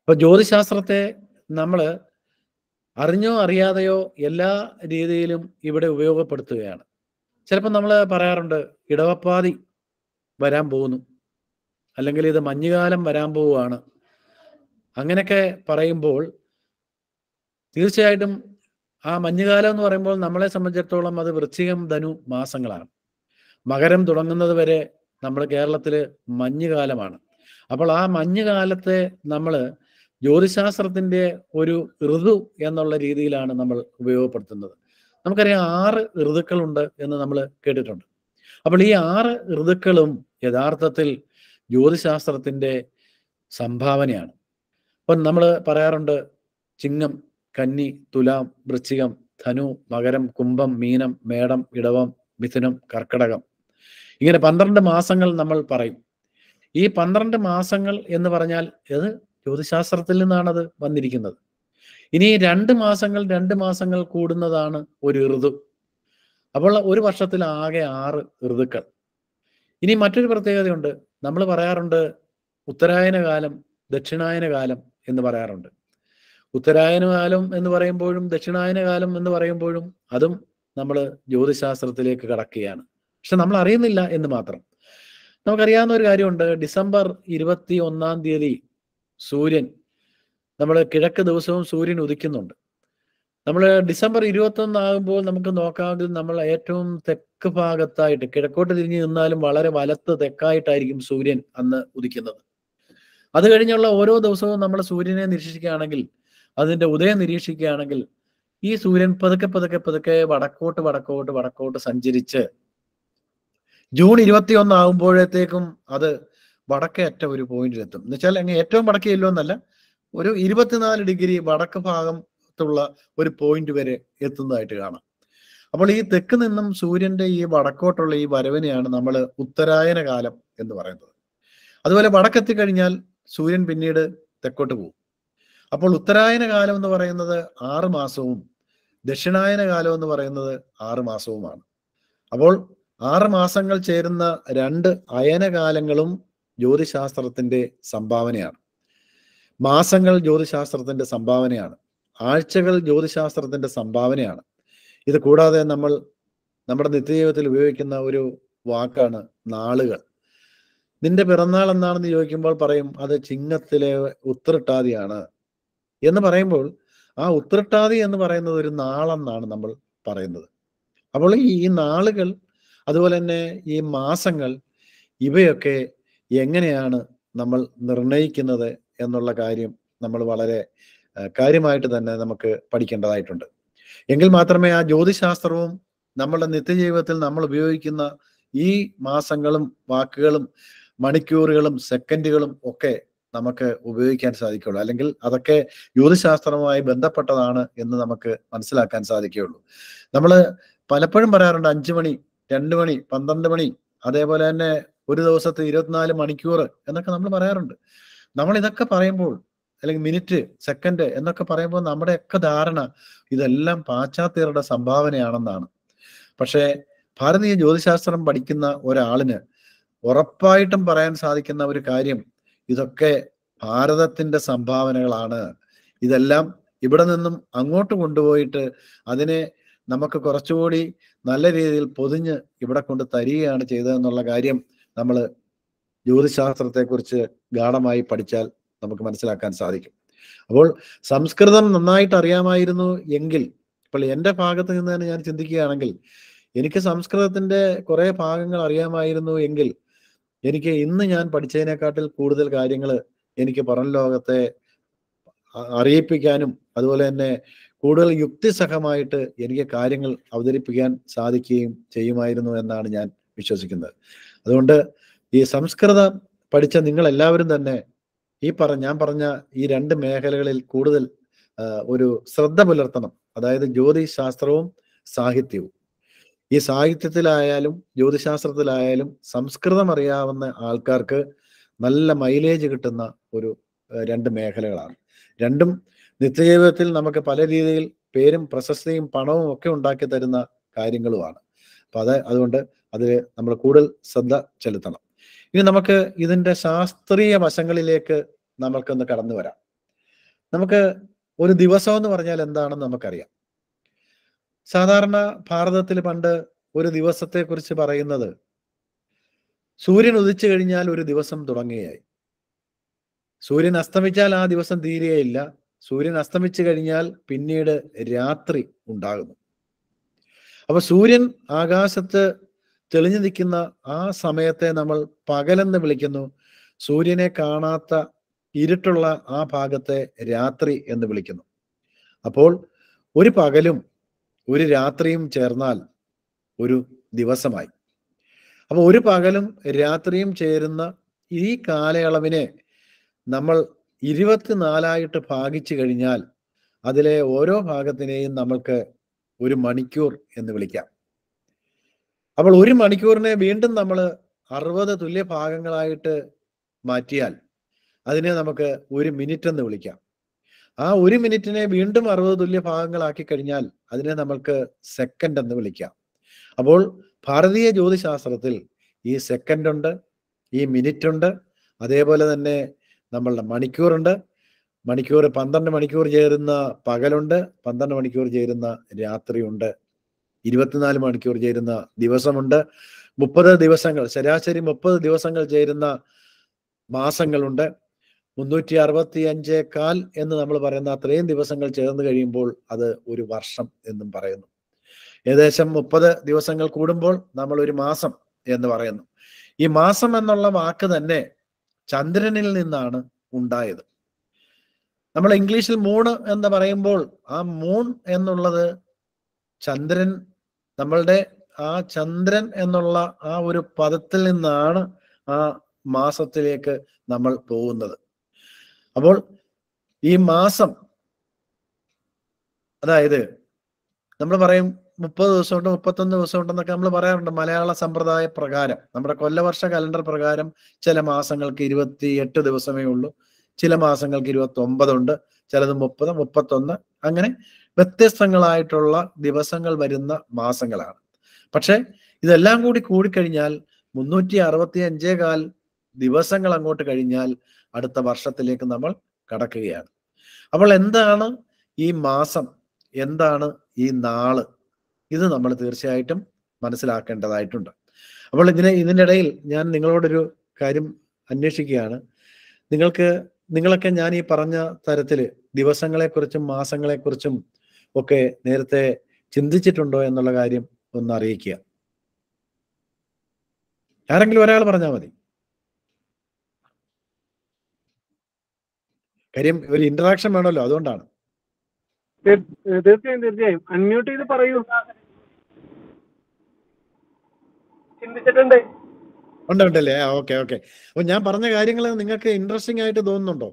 ഇപ്പൊ ജ്യോതിശാസ്ത്രത്തെ നമ്മൾ അറിഞ്ഞോ അറിയാതെയോ എല്ലാ രീതിയിലും ഇവിടെ ഉപയോഗപ്പെടുത്തുകയാണ് ചിലപ്പോൾ നമ്മൾ പറയാറുണ്ട് ഇടവപ്പാതി വരാൻ പോകുന്നു അല്ലെങ്കിൽ ഇത് മഞ്ഞുകാലം വരാൻ പോവുകയാണ് അങ്ങനെയൊക്കെ പറയുമ്പോൾ തീർച്ചയായിട്ടും ആ മഞ്ഞുകാലം എന്ന് പറയുമ്പോൾ നമ്മളെ സംബന്ധിച്ചിടത്തോളം അത് വൃശ്ചികം ധനു മാസങ്ങളാണ് മകരം തുടങ്ങുന്നത് വരെ നമ്മൾ കേരളത്തിൽ മഞ്ഞുകാലമാണ് അപ്പോൾ ആ മഞ്ഞുകാലത്തെ നമ്മൾ ജ്യോതിശാസ്ത്രത്തിന്റെ ഒരു ഋതു എന്നുള്ള രീതിയിലാണ് നമ്മൾ ഉപയോഗപ്പെടുത്തുന്നത് നമുക്കറിയാം ആറ് ഋതുക്കളുണ്ട് എന്ന് നമ്മൾ കേട്ടിട്ടുണ്ട് അപ്പോൾ ഈ ആറ് ഋതുക്കളും യഥാർത്ഥത്തിൽ ജ്യോതിശാസ്ത്രത്തിന്റെ സംഭാവനയാണ് അപ്പം നമ്മൾ പറയാറുണ്ട് ചിങ്ങം കന്നി തുലാം വൃശ്ചികം ധനു മകരം കുംഭം മീനം മേടം ഇടവം മിഥുനം കർക്കടകം ഇങ്ങനെ പന്ത്രണ്ട് മാസങ്ങൾ നമ്മൾ പറയും ഈ പന്ത്രണ്ട് മാസങ്ങൾ എന്ന് പറഞ്ഞാൽ ഇത് ജ്യോതിശാസ്ത്രത്തിൽ നിന്നാണത് വന്നിരിക്കുന്നത് ഇനി രണ്ട് മാസങ്ങൾ രണ്ട് മാസങ്ങൾ കൂടുന്നതാണ് ഒരു ഋതു അപ്പോൾ ഒരു വർഷത്തിൽ ആകെ ആറ് ഋതുക്കൾ ഇനി മറ്റൊരു പ്രത്യേകതയുണ്ട് നമ്മൾ പറയാറുണ്ട് ഉത്തരായന കാലം ദക്ഷിണായന കാലം എന്ന് പറയാറുണ്ട് ഉത്തരായന കാലം എന്ന് പറയുമ്പോഴും ദക്ഷിണായന കാലം എന്ന് പറയുമ്പോഴും അതും നമ്മൾ ജ്യോതിശാസ്ത്രത്തിലേക്ക് കടക്കുകയാണ് പക്ഷെ നമ്മൾ അറിയുന്നില്ല എന്ന് മാത്രം നമുക്കറിയാവുന്ന ഒരു കാര്യമുണ്ട് ഡിസംബർ ഇരുപത്തി ഒന്നാം തീയതി സൂര്യൻ നമ്മൾ കിഴക്ക് ദിവസവും സൂര്യൻ ഉദിക്കുന്നുണ്ട് നമ്മൾ ഡിസംബർ ഇരുപത്തൊന്ന് ആകുമ്പോൾ നമുക്ക് നോക്കാമെങ്കിൽ നമ്മൾ ഏറ്റവും തെക്ക് ഭാഗത്തായിട്ട് കിഴക്കോട്ട് തിരിഞ്ഞു നിന്നാലും വളരെ വലത്ത് തെക്കായിട്ടായിരിക്കും സൂര്യൻ അന്ന് ഉദിക്കുന്നത് അത് കഴിഞ്ഞുള്ള ഓരോ ദിവസവും നമ്മൾ സൂര്യനെ നിരീക്ഷിക്കുകയാണെങ്കിൽ അതിന്റെ ഉദയം നിരീക്ഷിക്കുകയാണെങ്കിൽ ഈ സൂര്യൻ പതുക്കെ പതുക്കെ പതുക്കെ വടക്കോട്ട് വടക്കോട്ട് വടക്കോട്ട് സഞ്ചരിച്ച് ജൂൺ ഇരുപത്തി ഒന്ന് ആകുമ്പോഴത്തേക്കും അത് വടക്കേറ്റ ഒരു പോയിന്റിൽ എത്തും എന്ന് വെച്ചാൽ അങ്ങ് ഏറ്റവും വടക്കേ എന്നല്ല ഒരു ഇരുപത്തിനാല് ഡിഗ്രി വടക്ക് ഭാഗത്തുള്ള ഒരു പോയിന്റ് വരെ എത്തുന്നതായിട്ട് കാണാം അപ്പോൾ ഈ തെക്ക് നിന്നും സൂര്യന്റെ ഈ വടക്കോട്ടുള്ള ഈ വരവിനെയാണ് നമ്മൾ ഉത്തരായന കാലം എന്ന് പറയുന്നത് അതുപോലെ കഴിഞ്ഞാൽ സൂര്യൻ പിന്നീട് തെക്കോട്ട് പോകും അപ്പോൾ ഉത്തരായന കാലം എന്ന് പറയുന്നത് ആറ് മാസവും ദക്ഷിണായന കാലം എന്ന് പറയുന്നത് ആറ് മാസവുമാണ് അപ്പോൾ ആറ് മാസങ്ങൾ ചേരുന്ന രണ്ട് അയനകാലങ്ങളും ജ്യോതിശാസ്ത്രത്തിന്റെ സംഭാവനയാണ് മാസങ്ങൾ ജ്യോതിശാസ്ത്രത്തിന്റെ സംഭാവനയാണ് ആഴ്ചകൾ ജ്യോതിശാസ്ത്രത്തിന്റെ സംഭാവനയാണ് ഇത് കൂടാതെ നമ്മൾ നമ്മുടെ നിത്യജീവിതത്തിൽ ഉപയോഗിക്കുന്ന ഒരു വാക്കാണ് നാളുകൾ നിന്റെ പിറന്നാൾ എന്നാണെന്ന് ചോദിക്കുമ്പോൾ പറയും അത് ചിങ്ങത്തിലെ ഉത്രട്ടാതിയാണ് എന്ന് പറയുമ്പോൾ ആ ഉത്രട്ടാതി എന്ന് പറയുന്നത് ഒരു നാളെന്നാണ് നമ്മൾ പറയുന്നത് അപ്പോൾ ഈ നാളുകൾ അതുപോലെ തന്നെ ഈ മാസങ്ങൾ ഇവയൊക്കെ എങ്ങനെയാണ് നമ്മൾ നിർണയിക്കുന്നത് എന്നുള്ള കാര്യം നമ്മൾ വളരെ കാര്യമായിട്ട് തന്നെ നമുക്ക് പഠിക്കേണ്ടതായിട്ടുണ്ട് എങ്കിൽ മാത്രമേ ആ ജ്യോതിശാസ്ത്രവും നമ്മളുടെ നിത്യജീവിതത്തിൽ നമ്മൾ ഉപയോഗിക്കുന്ന ഈ മാസങ്ങളും വാക്കുകളും മണിക്കൂറുകളും സെക്കൻഡുകളും ഒക്കെ നമുക്ക് ഉപയോഗിക്കാൻ സാധിക്കുള്ളൂ അല്ലെങ്കിൽ അതൊക്കെ ജ്യോതിശാസ്ത്രവുമായി ബന്ധപ്പെട്ടതാണ് എന്ന് നമുക്ക് മനസ്സിലാക്കാൻ സാധിക്കുകയുള്ളൂ നമ്മൾ പലപ്പോഴും പറയാറുണ്ട് അഞ്ചു മണി രണ്ട് മണി പന്ത്രണ്ട് മണി അതേപോലെ തന്നെ ഒരു ദിവസത്തെ ഇരുപത്തിനാല് മണിക്കൂർ എന്നൊക്കെ നമ്മൾ പറയാറുണ്ട് നമ്മൾ ഇതൊക്കെ പറയുമ്പോൾ അല്ലെങ്കിൽ മിനിറ്റ് സെക്കൻഡ് എന്നൊക്കെ പറയുമ്പോൾ നമ്മുടെയൊക്കെ ധാരണ ഇതെല്ലാം പാശ്ചാത്യരുടെ സംഭാവനയാണെന്നാണ് പക്ഷേ ഭാരതീയ ജ്യോതിശാസ്ത്രം പഠിക്കുന്ന ഒരാളിന് ഉറപ്പായിട്ടും പറയാൻ സാധിക്കുന്ന ഒരു കാര്യം ഇതൊക്കെ ഭാരതത്തിൻ്റെ സംഭാവനകളാണ് ഇതെല്ലാം ഇവിടെ നിന്നും അങ്ങോട്ട് കൊണ്ടുപോയിട്ട് അതിനെ നമുക്ക് കുറച്ചുകൂടി നല്ല രീതിയിൽ പൊതിഞ്ഞ് ഇവിടെ കൊണ്ട് തരികയാണ് ചെയ്തതെന്നുള്ള കാര്യം നമ്മൾ ജ്യോതിശാസ്ത്രത്തെക്കുറിച്ച് ഗാഠമായി പഠിച്ചാൽ നമുക്ക് മനസ്സിലാക്കാൻ സാധിക്കും അപ്പോൾ സംസ്കൃതം നന്നായിട്ട് അറിയാമായിരുന്നു എങ്കിൽ ഇപ്പോൾ എൻ്റെ ഭാഗത്ത് നിന്ന് തന്നെ ഞാൻ ചിന്തിക്കുകയാണെങ്കിൽ എനിക്ക് സംസ്കൃതത്തിൻ്റെ കുറേ ഭാഗങ്ങൾ അറിയാമായിരുന്നു എങ്കിൽ എനിക്ക് ഇന്ന് ഞാൻ പഠിച്ചതിനെക്കാട്ടിൽ കൂടുതൽ കാര്യങ്ങൾ എനിക്ക് പറഞ്ഞ ലോകത്തെ അറിയിപ്പിക്കാനും അതുപോലെ തന്നെ കൂടുതൽ യുക്തിസഹമായിട്ട് എനിക്ക് കാര്യങ്ങൾ അവതരിപ്പിക്കാൻ സാധിക്കുകയും ചെയ്യുമായിരുന്നു എന്നാണ് ഞാൻ വിശ്വസിക്കുന്നത് അതുകൊണ്ട് ഈ സംസ്കൃതം പഠിച്ച നിങ്ങൾ എല്ലാവരും തന്നെ ഈ പറ ഞാൻ പറഞ്ഞ ഈ രണ്ട് മേഖലകളിൽ കൂടുതൽ ഒരു ശ്രദ്ധ പുലർത്തണം അതായത് ജ്യോതിശാസ്ത്രവും സാഹിത്യവും ഈ സാഹിത്യത്തിലായാലും ജ്യോതിശാസ്ത്രത്തിലായാലും സംസ്കൃതം അറിയാവുന്ന ആൾക്കാർക്ക് നല്ല മൈലേജ് കിട്ടുന്ന ഒരു രണ്ട് മേഖലകളാണ് രണ്ടും നിത്യജീവിതത്തിൽ നമുക്ക് പല രീതിയിൽ പേരും പ്രശസ്തിയും പണവും ഒക്കെ ഉണ്ടാക്കി തരുന്ന കാര്യങ്ങളുമാണ് അപ്പൊ അത് അതുകൊണ്ട് അതിൽ നമ്മൾ കൂടുതൽ ശ്രദ്ധ ചെലുത്തണം ഇനി നമുക്ക് ഇതിൻ്റെ ശാസ്ത്രീയ വശങ്ങളിലേക്ക് നമുക്കൊന്ന് കടന്നു വരാം നമുക്ക് ഒരു ദിവസം എന്ന് പറഞ്ഞാൽ എന്താണെന്ന് നമുക്കറിയാം സാധാരണ ഭാരതത്തിൽ പണ്ട് ഒരു ദിവസത്തെ കുറിച്ച് പറയുന്നത് സൂര്യൻ ഉദിച്ചു കഴിഞ്ഞാൽ ഒരു ദിവസം തുടങ്ങുകയായി സൂര്യൻ അസ്തമിച്ചാൽ ആ ദിവസം തീരുകയില്ല സൂര്യൻ അസ്തമിച്ചു കഴിഞ്ഞാൽ പിന്നീട് രാത്രി ഉണ്ടാകുന്നു അപ്പൊ സൂര്യൻ ആകാശത്ത് തെളിഞ്ഞു നിൽക്കുന്ന ആ സമയത്തെ നമ്മൾ പകലെന്ന് വിളിക്കുന്നു സൂര്യനെ കാണാത്ത ഇരുട്ടുള്ള ആ ഭാഗത്തെ രാത്രി എന്ന് വിളിക്കുന്നു അപ്പോൾ ഒരു പകലും ഒരു രാത്രിയും ചേർന്നാൽ ഒരു ദിവസമായി അപ്പോൾ ഒരു പകലും രാത്രിയും ചേരുന്ന ഈ കാലയളവിനെ നമ്മൾ ഇരുപത്തിനാലായിട്ട് ഭാഗിച്ചു കഴിഞ്ഞാൽ അതിലെ ഓരോ ഭാഗത്തിനെയും നമ്മൾക്ക് ഒരു മണിക്കൂർ എന്ന് വിളിക്കാം അപ്പോൾ ഒരു മണിക്കൂറിനെ വീണ്ടും നമ്മൾ അറുപത് തുല്യ ഭാഗങ്ങളായിട്ട് മാറ്റിയാൽ അതിനെ നമുക്ക് ഒരു മിനിറ്റ് എന്ന് വിളിക്കാം ആ ഒരു മിനിറ്റിനെ വീണ്ടും അറുപത് തുല്യ ഭാഗങ്ങളാക്കി കഴിഞ്ഞാൽ അതിനെ നമ്മൾക്ക് സെക്കൻഡ് എന്ന് വിളിക്കാം അപ്പോൾ ഭാരതീയ ജ്യോതിശാസ്ത്രത്തിൽ ഈ സെക്കൻഡ് ഉണ്ട് ഈ മിനിറ്റ് ഉണ്ട് അതേപോലെ തന്നെ നമ്മളുടെ മണിക്കൂറുണ്ട് മണിക്കൂർ പന്ത്രണ്ട് മണിക്കൂർ ചേരുന്ന പകലുണ്ട് പന്ത്രണ്ട് മണിക്കൂർ ചേരുന്ന രാത്രിയുണ്ട് ഇരുപത്തിനാല് മണിക്കൂർ ചേരുന്ന ദിവസമുണ്ട് മുപ്പത് ദിവസങ്ങൾ ശരാശരി മുപ്പത് ദിവസങ്ങൾ ചേരുന്ന മാസങ്ങളുണ്ട് മുന്നൂറ്റി അറുപത്തി അഞ്ചേ കാൽ എന്ന് നമ്മൾ പറയുന്ന അത്രയും ദിവസങ്ങൾ ചേർന്ന് കഴിയുമ്പോൾ അത് ഒരു വർഷം എന്നും പറയുന്നു ഏകദേശം മുപ്പത് ദിവസങ്ങൾ കൂടുമ്പോൾ നമ്മൾ ഒരു മാസം എന്ന് പറയുന്നു ഈ മാസം എന്നുള്ള വാക്ക് തന്നെ ചന്ദ്രനിൽ നിന്നാണ് ഉണ്ടായത് നമ്മൾ ഇംഗ്ലീഷിൽ മൂൺ എന്ന് പറയുമ്പോൾ ആ മൂൺ എന്നുള്ളത് ചന്ദ്രൻ നമ്മളുടെ ആ ചന്ദ്രൻ എന്നുള്ള ആ ഒരു പദത്തിൽ നിന്നാണ് ആ മാസത്തിലേക്ക് നമ്മൾ പോകുന്നത് അപ്പോൾ ഈ മാസം അതായത് നമ്മൾ പറയും മുപ്പത് ദിവസം ഉണ്ട് മുപ്പത്തൊന്ന് ദിവസം ഉണ്ടെന്നൊക്കെ നമ്മൾ പറയാറുണ്ട് മലയാള സമ്പ്രദായ പ്രകാരം നമ്മുടെ കൊല്ലവർഷ കലണ്ടർ പ്രകാരം ചില മാസങ്ങൾക്ക് ഇരുപത്തി എട്ട് ദിവസമേ ഉള്ളൂ ചില മാസങ്ങൾക്ക് ഇരുപത്തി ഒമ്പതുണ്ട് ചിലത് മുപ്പത് മുപ്പത്തൊന്ന് അങ്ങനെ വ്യത്യസ്തങ്ങളായിട്ടുള്ള ദിവസങ്ങൾ വരുന്ന മാസങ്ങളാണ് പക്ഷെ ഇതെല്ലാം കൂടി കൂടിക്കഴിഞ്ഞാൽ മുന്നൂറ്റി അറുപത്തി അഞ്ചേകാൽ ദിവസങ്ങൾ അങ്ങോട്ട് കഴിഞ്ഞാൽ അടുത്ത വർഷത്തിലേക്ക് നമ്മൾ കടക്കുകയാണ് അപ്പോൾ എന്താണ് ഈ മാസം എന്താണ് ഈ നാള് ഇത് നമ്മൾ തീർച്ചയായിട്ടും മനസ്സിലാക്കേണ്ടതായിട്ടുണ്ട് അപ്പോൾ ഇതിനെ ഇതിനിടയിൽ ഞാൻ നിങ്ങളോടൊരു കാര്യം അന്വേഷിക്കുകയാണ് നിങ്ങൾക്ക് നിങ്ങളൊക്കെ ഞാൻ ഈ പറഞ്ഞ തരത്തിൽ ദിവസങ്ങളെക്കുറിച്ചും മാസങ്ങളെക്കുറിച്ചും ഒക്കെ നേരത്തെ ചിന്തിച്ചിട്ടുണ്ടോ എന്നുള്ള കാര്യം ഒന്ന് അറിയിക്കുക ആരെങ്കിലും ഒരാൾ പറഞ്ഞാൽ മതി കാര്യം ഒരു ഇന്ററാക്ഷൻ വേണമല്ലോ അതുകൊണ്ടാണ് തീർച്ചയായും തീർച്ചയായും അൺമ്യൂട്ട് ചെയ്ത് പറയൂ ചിന്തിച്ചിട്ടുണ്ട് ഉണ്ടല്ലേ ഓക്കെ ഓക്കെ അപ്പൊ ഞാൻ പറഞ്ഞ കാര്യങ്ങൾ നിങ്ങൾക്ക് ഇൻട്രസ്റ്റിംഗ് ആയിട്ട് തോന്നുന്നുണ്ടോ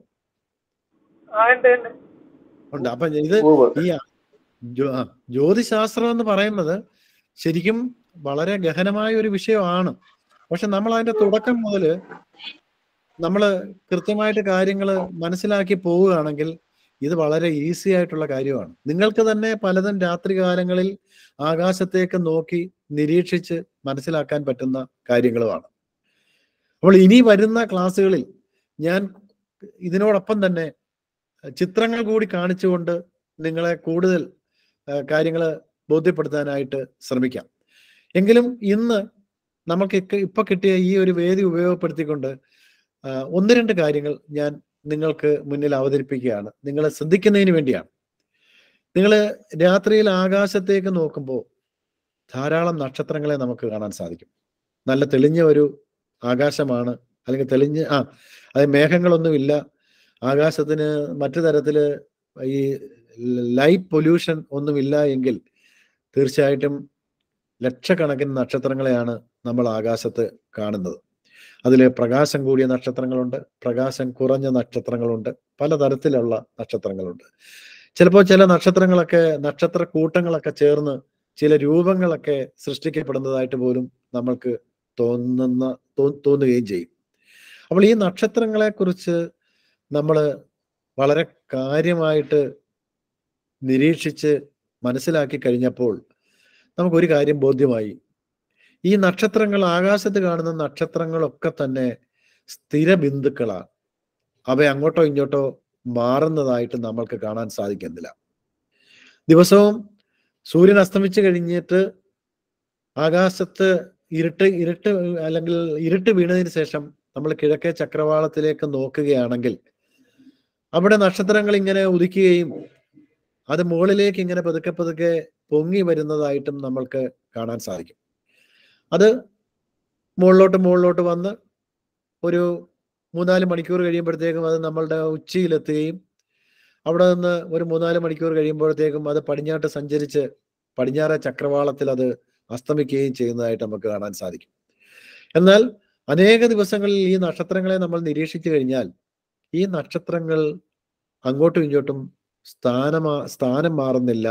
ഉണ്ട് അപ്പൊ ഇത് ഈ ജ്യോതിശാസ്ത്രം എന്ന് പറയുന്നത് ശരിക്കും വളരെ ഗഹനമായ ഒരു വിഷയമാണ് പക്ഷെ നമ്മൾ അതിന്റെ തുടക്കം മുതൽ നമ്മൾ കൃത്യമായിട്ട് കാര്യങ്ങൾ മനസ്സിലാക്കി പോവുകയാണെങ്കിൽ ഇത് വളരെ ഈസി ആയിട്ടുള്ള കാര്യമാണ് നിങ്ങൾക്ക് തന്നെ പലതും രാത്രികാലങ്ങളിൽ ആകാശത്തേക്ക് നോക്കി നിരീക്ഷിച്ച് മനസ്സിലാക്കാൻ പറ്റുന്ന കാര്യങ്ങളുമാണ് അപ്പോൾ ഇനി വരുന്ന ക്ലാസ്സുകളിൽ ഞാൻ ഇതിനോടൊപ്പം തന്നെ ചിത്രങ്ങൾ കൂടി കാണിച്ചുകൊണ്ട് നിങ്ങളെ കൂടുതൽ കാര്യങ്ങൾ ബോധ്യപ്പെടുത്താനായിട്ട് ശ്രമിക്കാം എങ്കിലും ഇന്ന് നമുക്ക് ഇപ്പൊ കിട്ടിയ ഈ ഒരു വേദി ഉപയോഗപ്പെടുത്തിക്കൊണ്ട് ഒന്ന് രണ്ട് കാര്യങ്ങൾ ഞാൻ നിങ്ങൾക്ക് മുന്നിൽ അവതരിപ്പിക്കുകയാണ് നിങ്ങളെ ശ്രദ്ധിക്കുന്നതിന് വേണ്ടിയാണ് നിങ്ങൾ രാത്രിയിൽ ആകാശത്തേക്ക് നോക്കുമ്പോൾ ധാരാളം നക്ഷത്രങ്ങളെ നമുക്ക് കാണാൻ സാധിക്കും നല്ല തെളിഞ്ഞ ഒരു ആകാശമാണ് അല്ലെങ്കിൽ തെളിഞ്ഞ് ആ അത് മേഘങ്ങളൊന്നുമില്ല ആകാശത്തിന് മറ്റു തരത്തിൽ ഈ ലൈറ്റ് പൊല്യൂഷൻ ഒന്നുമില്ല എങ്കിൽ തീർച്ചയായിട്ടും ലക്ഷക്കണക്കിന് നക്ഷത്രങ്ങളെയാണ് നമ്മൾ ആകാശത്ത് കാണുന്നത് അതിലെ പ്രകാശം കൂടിയ നക്ഷത്രങ്ങളുണ്ട് പ്രകാശം കുറഞ്ഞ നക്ഷത്രങ്ങളുണ്ട് പലതരത്തിലുള്ള നക്ഷത്രങ്ങളുണ്ട് ചിലപ്പോൾ ചില നക്ഷത്രങ്ങളൊക്കെ നക്ഷത്ര കൂട്ടങ്ങളൊക്കെ ചേർന്ന് ചില രൂപങ്ങളൊക്കെ സൃഷ്ടിക്കപ്പെടുന്നതായിട്ട് പോലും നമ്മൾക്ക് തോന്നുന്ന തോന്നുകയും ചെയ്യും അപ്പോൾ ഈ നക്ഷത്രങ്ങളെ കുറിച്ച് നമ്മൾ വളരെ കാര്യമായിട്ട് നിരീക്ഷിച്ച് മനസ്സിലാക്കി കഴിഞ്ഞപ്പോൾ നമുക്കൊരു കാര്യം ബോധ്യമായി ഈ നക്ഷത്രങ്ങൾ ആകാശത്ത് കാണുന്ന നക്ഷത്രങ്ങളൊക്കെ തന്നെ സ്ഥിര ബിന്ദുക്കളാണ് അവ അങ്ങോട്ടോ ഇങ്ങോട്ടോ മാറുന്നതായിട്ട് നമ്മൾക്ക് കാണാൻ സാധിക്കുന്നില്ല ദിവസവും സൂര്യൻ അസ്തമിച്ചു കഴിഞ്ഞിട്ട് ആകാശത്ത് ഇരുട്ട് ഇരുട്ട് അല്ലെങ്കിൽ ഇരുട്ട് വീണതിന് ശേഷം നമ്മൾ കിഴക്കേ ചക്രവാളത്തിലേക്ക് നോക്കുകയാണെങ്കിൽ അവിടെ നക്ഷത്രങ്ങൾ ഇങ്ങനെ ഉദിക്കുകയും അത് മുകളിലേക്ക് ഇങ്ങനെ പതുക്കെ പതുക്കെ പൊങ്ങി വരുന്നതായിട്ടും നമ്മൾക്ക് കാണാൻ സാധിക്കും അത് മുകളിലോട്ട് മുകളിലോട്ട് വന്ന് ഒരു മൂന്നാല് മണിക്കൂർ കഴിയുമ്പോഴത്തേക്കും അത് നമ്മളുടെ ഉച്ചയിലെത്തുകയും അവിടെ നിന്ന് ഒരു മൂന്നാല് മണിക്കൂർ കഴിയുമ്പോഴത്തേക്കും അത് പടിഞ്ഞാട്ട് സഞ്ചരിച്ച് പടിഞ്ഞാറ ചക്രവാളത്തിൽ അത് അസ്തമിക്കുകയും ചെയ്യുന്നതായിട്ട് നമുക്ക് കാണാൻ സാധിക്കും എന്നാൽ അനേക ദിവസങ്ങളിൽ ഈ നക്ഷത്രങ്ങളെ നമ്മൾ നിരീക്ഷിച്ചു കഴിഞ്ഞാൽ ഈ നക്ഷത്രങ്ങൾ അങ്ങോട്ടും ഇങ്ങോട്ടും സ്ഥാനമാ സ്ഥാനം മാറുന്നില്ല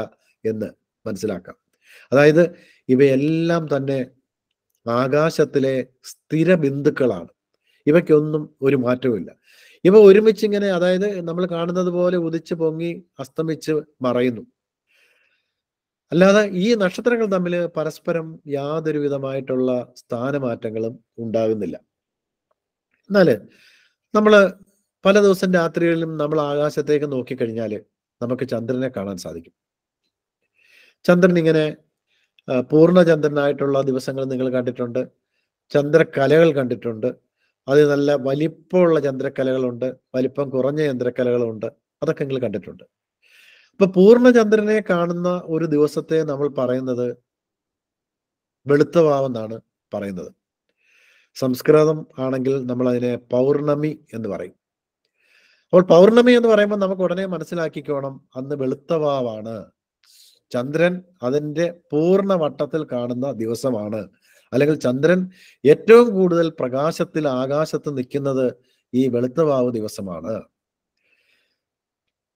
എന്ന് മനസ്സിലാക്കാം അതായത് ഇവയെല്ലാം തന്നെ ആകാശത്തിലെ സ്ഥിര ബിന്ദുക്കളാണ് ഇവയ്ക്കൊന്നും ഒരു മാറ്റവുമില്ല ഇവ ഒരുമിച്ച് ഇങ്ങനെ അതായത് നമ്മൾ കാണുന്നത് പോലെ ഉദിച്ച് പൊങ്ങി അസ്തമിച്ച് മറയുന്നു അല്ലാതെ ഈ നക്ഷത്രങ്ങൾ തമ്മിൽ പരസ്പരം യാതൊരു വിധമായിട്ടുള്ള സ്ഥാനമാറ്റങ്ങളും ഉണ്ടാകുന്നില്ല എന്നാൽ നമ്മൾ പല ദിവസം രാത്രികളിലും നമ്മൾ ആകാശത്തേക്ക് നോക്കിക്കഴിഞ്ഞാൽ നമുക്ക് ചന്ദ്രനെ കാണാൻ സാധിക്കും ചന്ദ്രൻ ഇങ്ങനെ പൂർണ്ണചന്ദ്രനായിട്ടുള്ള ദിവസങ്ങൾ നിങ്ങൾ കണ്ടിട്ടുണ്ട് ചന്ദ്രകലകൾ കണ്ടിട്ടുണ്ട് അത് നല്ല വലിപ്പമുള്ള ചന്ദ്രക്കലകളുണ്ട് വലിപ്പം കുറഞ്ഞ ചന്ദ്രക്കലകളുണ്ട് അതൊക്കെ നിങ്ങൾ കണ്ടിട്ടുണ്ട് അപ്പൊ പൂർണ്ണചന്ദ്രനെ കാണുന്ന ഒരു ദിവസത്തെ നമ്മൾ പറയുന്നത് വെളുത്തവാവെന്നാണ് പറയുന്നത് സംസ്കൃതം ആണെങ്കിൽ നമ്മൾ അതിനെ പൗർണമി എന്ന് പറയും അപ്പോൾ പൗർണമി എന്ന് പറയുമ്പോൾ നമുക്ക് ഉടനെ മനസ്സിലാക്കിക്കോണം അന്ന് വെളുത്തവാവാണ് ചന്ദ്രൻ അതിൻ്റെ പൂർണ്ണ വട്ടത്തിൽ കാണുന്ന ദിവസമാണ് അല്ലെങ്കിൽ ചന്ദ്രൻ ഏറ്റവും കൂടുതൽ പ്രകാശത്തിൽ ആകാശത്ത് നിൽക്കുന്നത് ഈ വെളുത്തവാവ് ദിവസമാണ്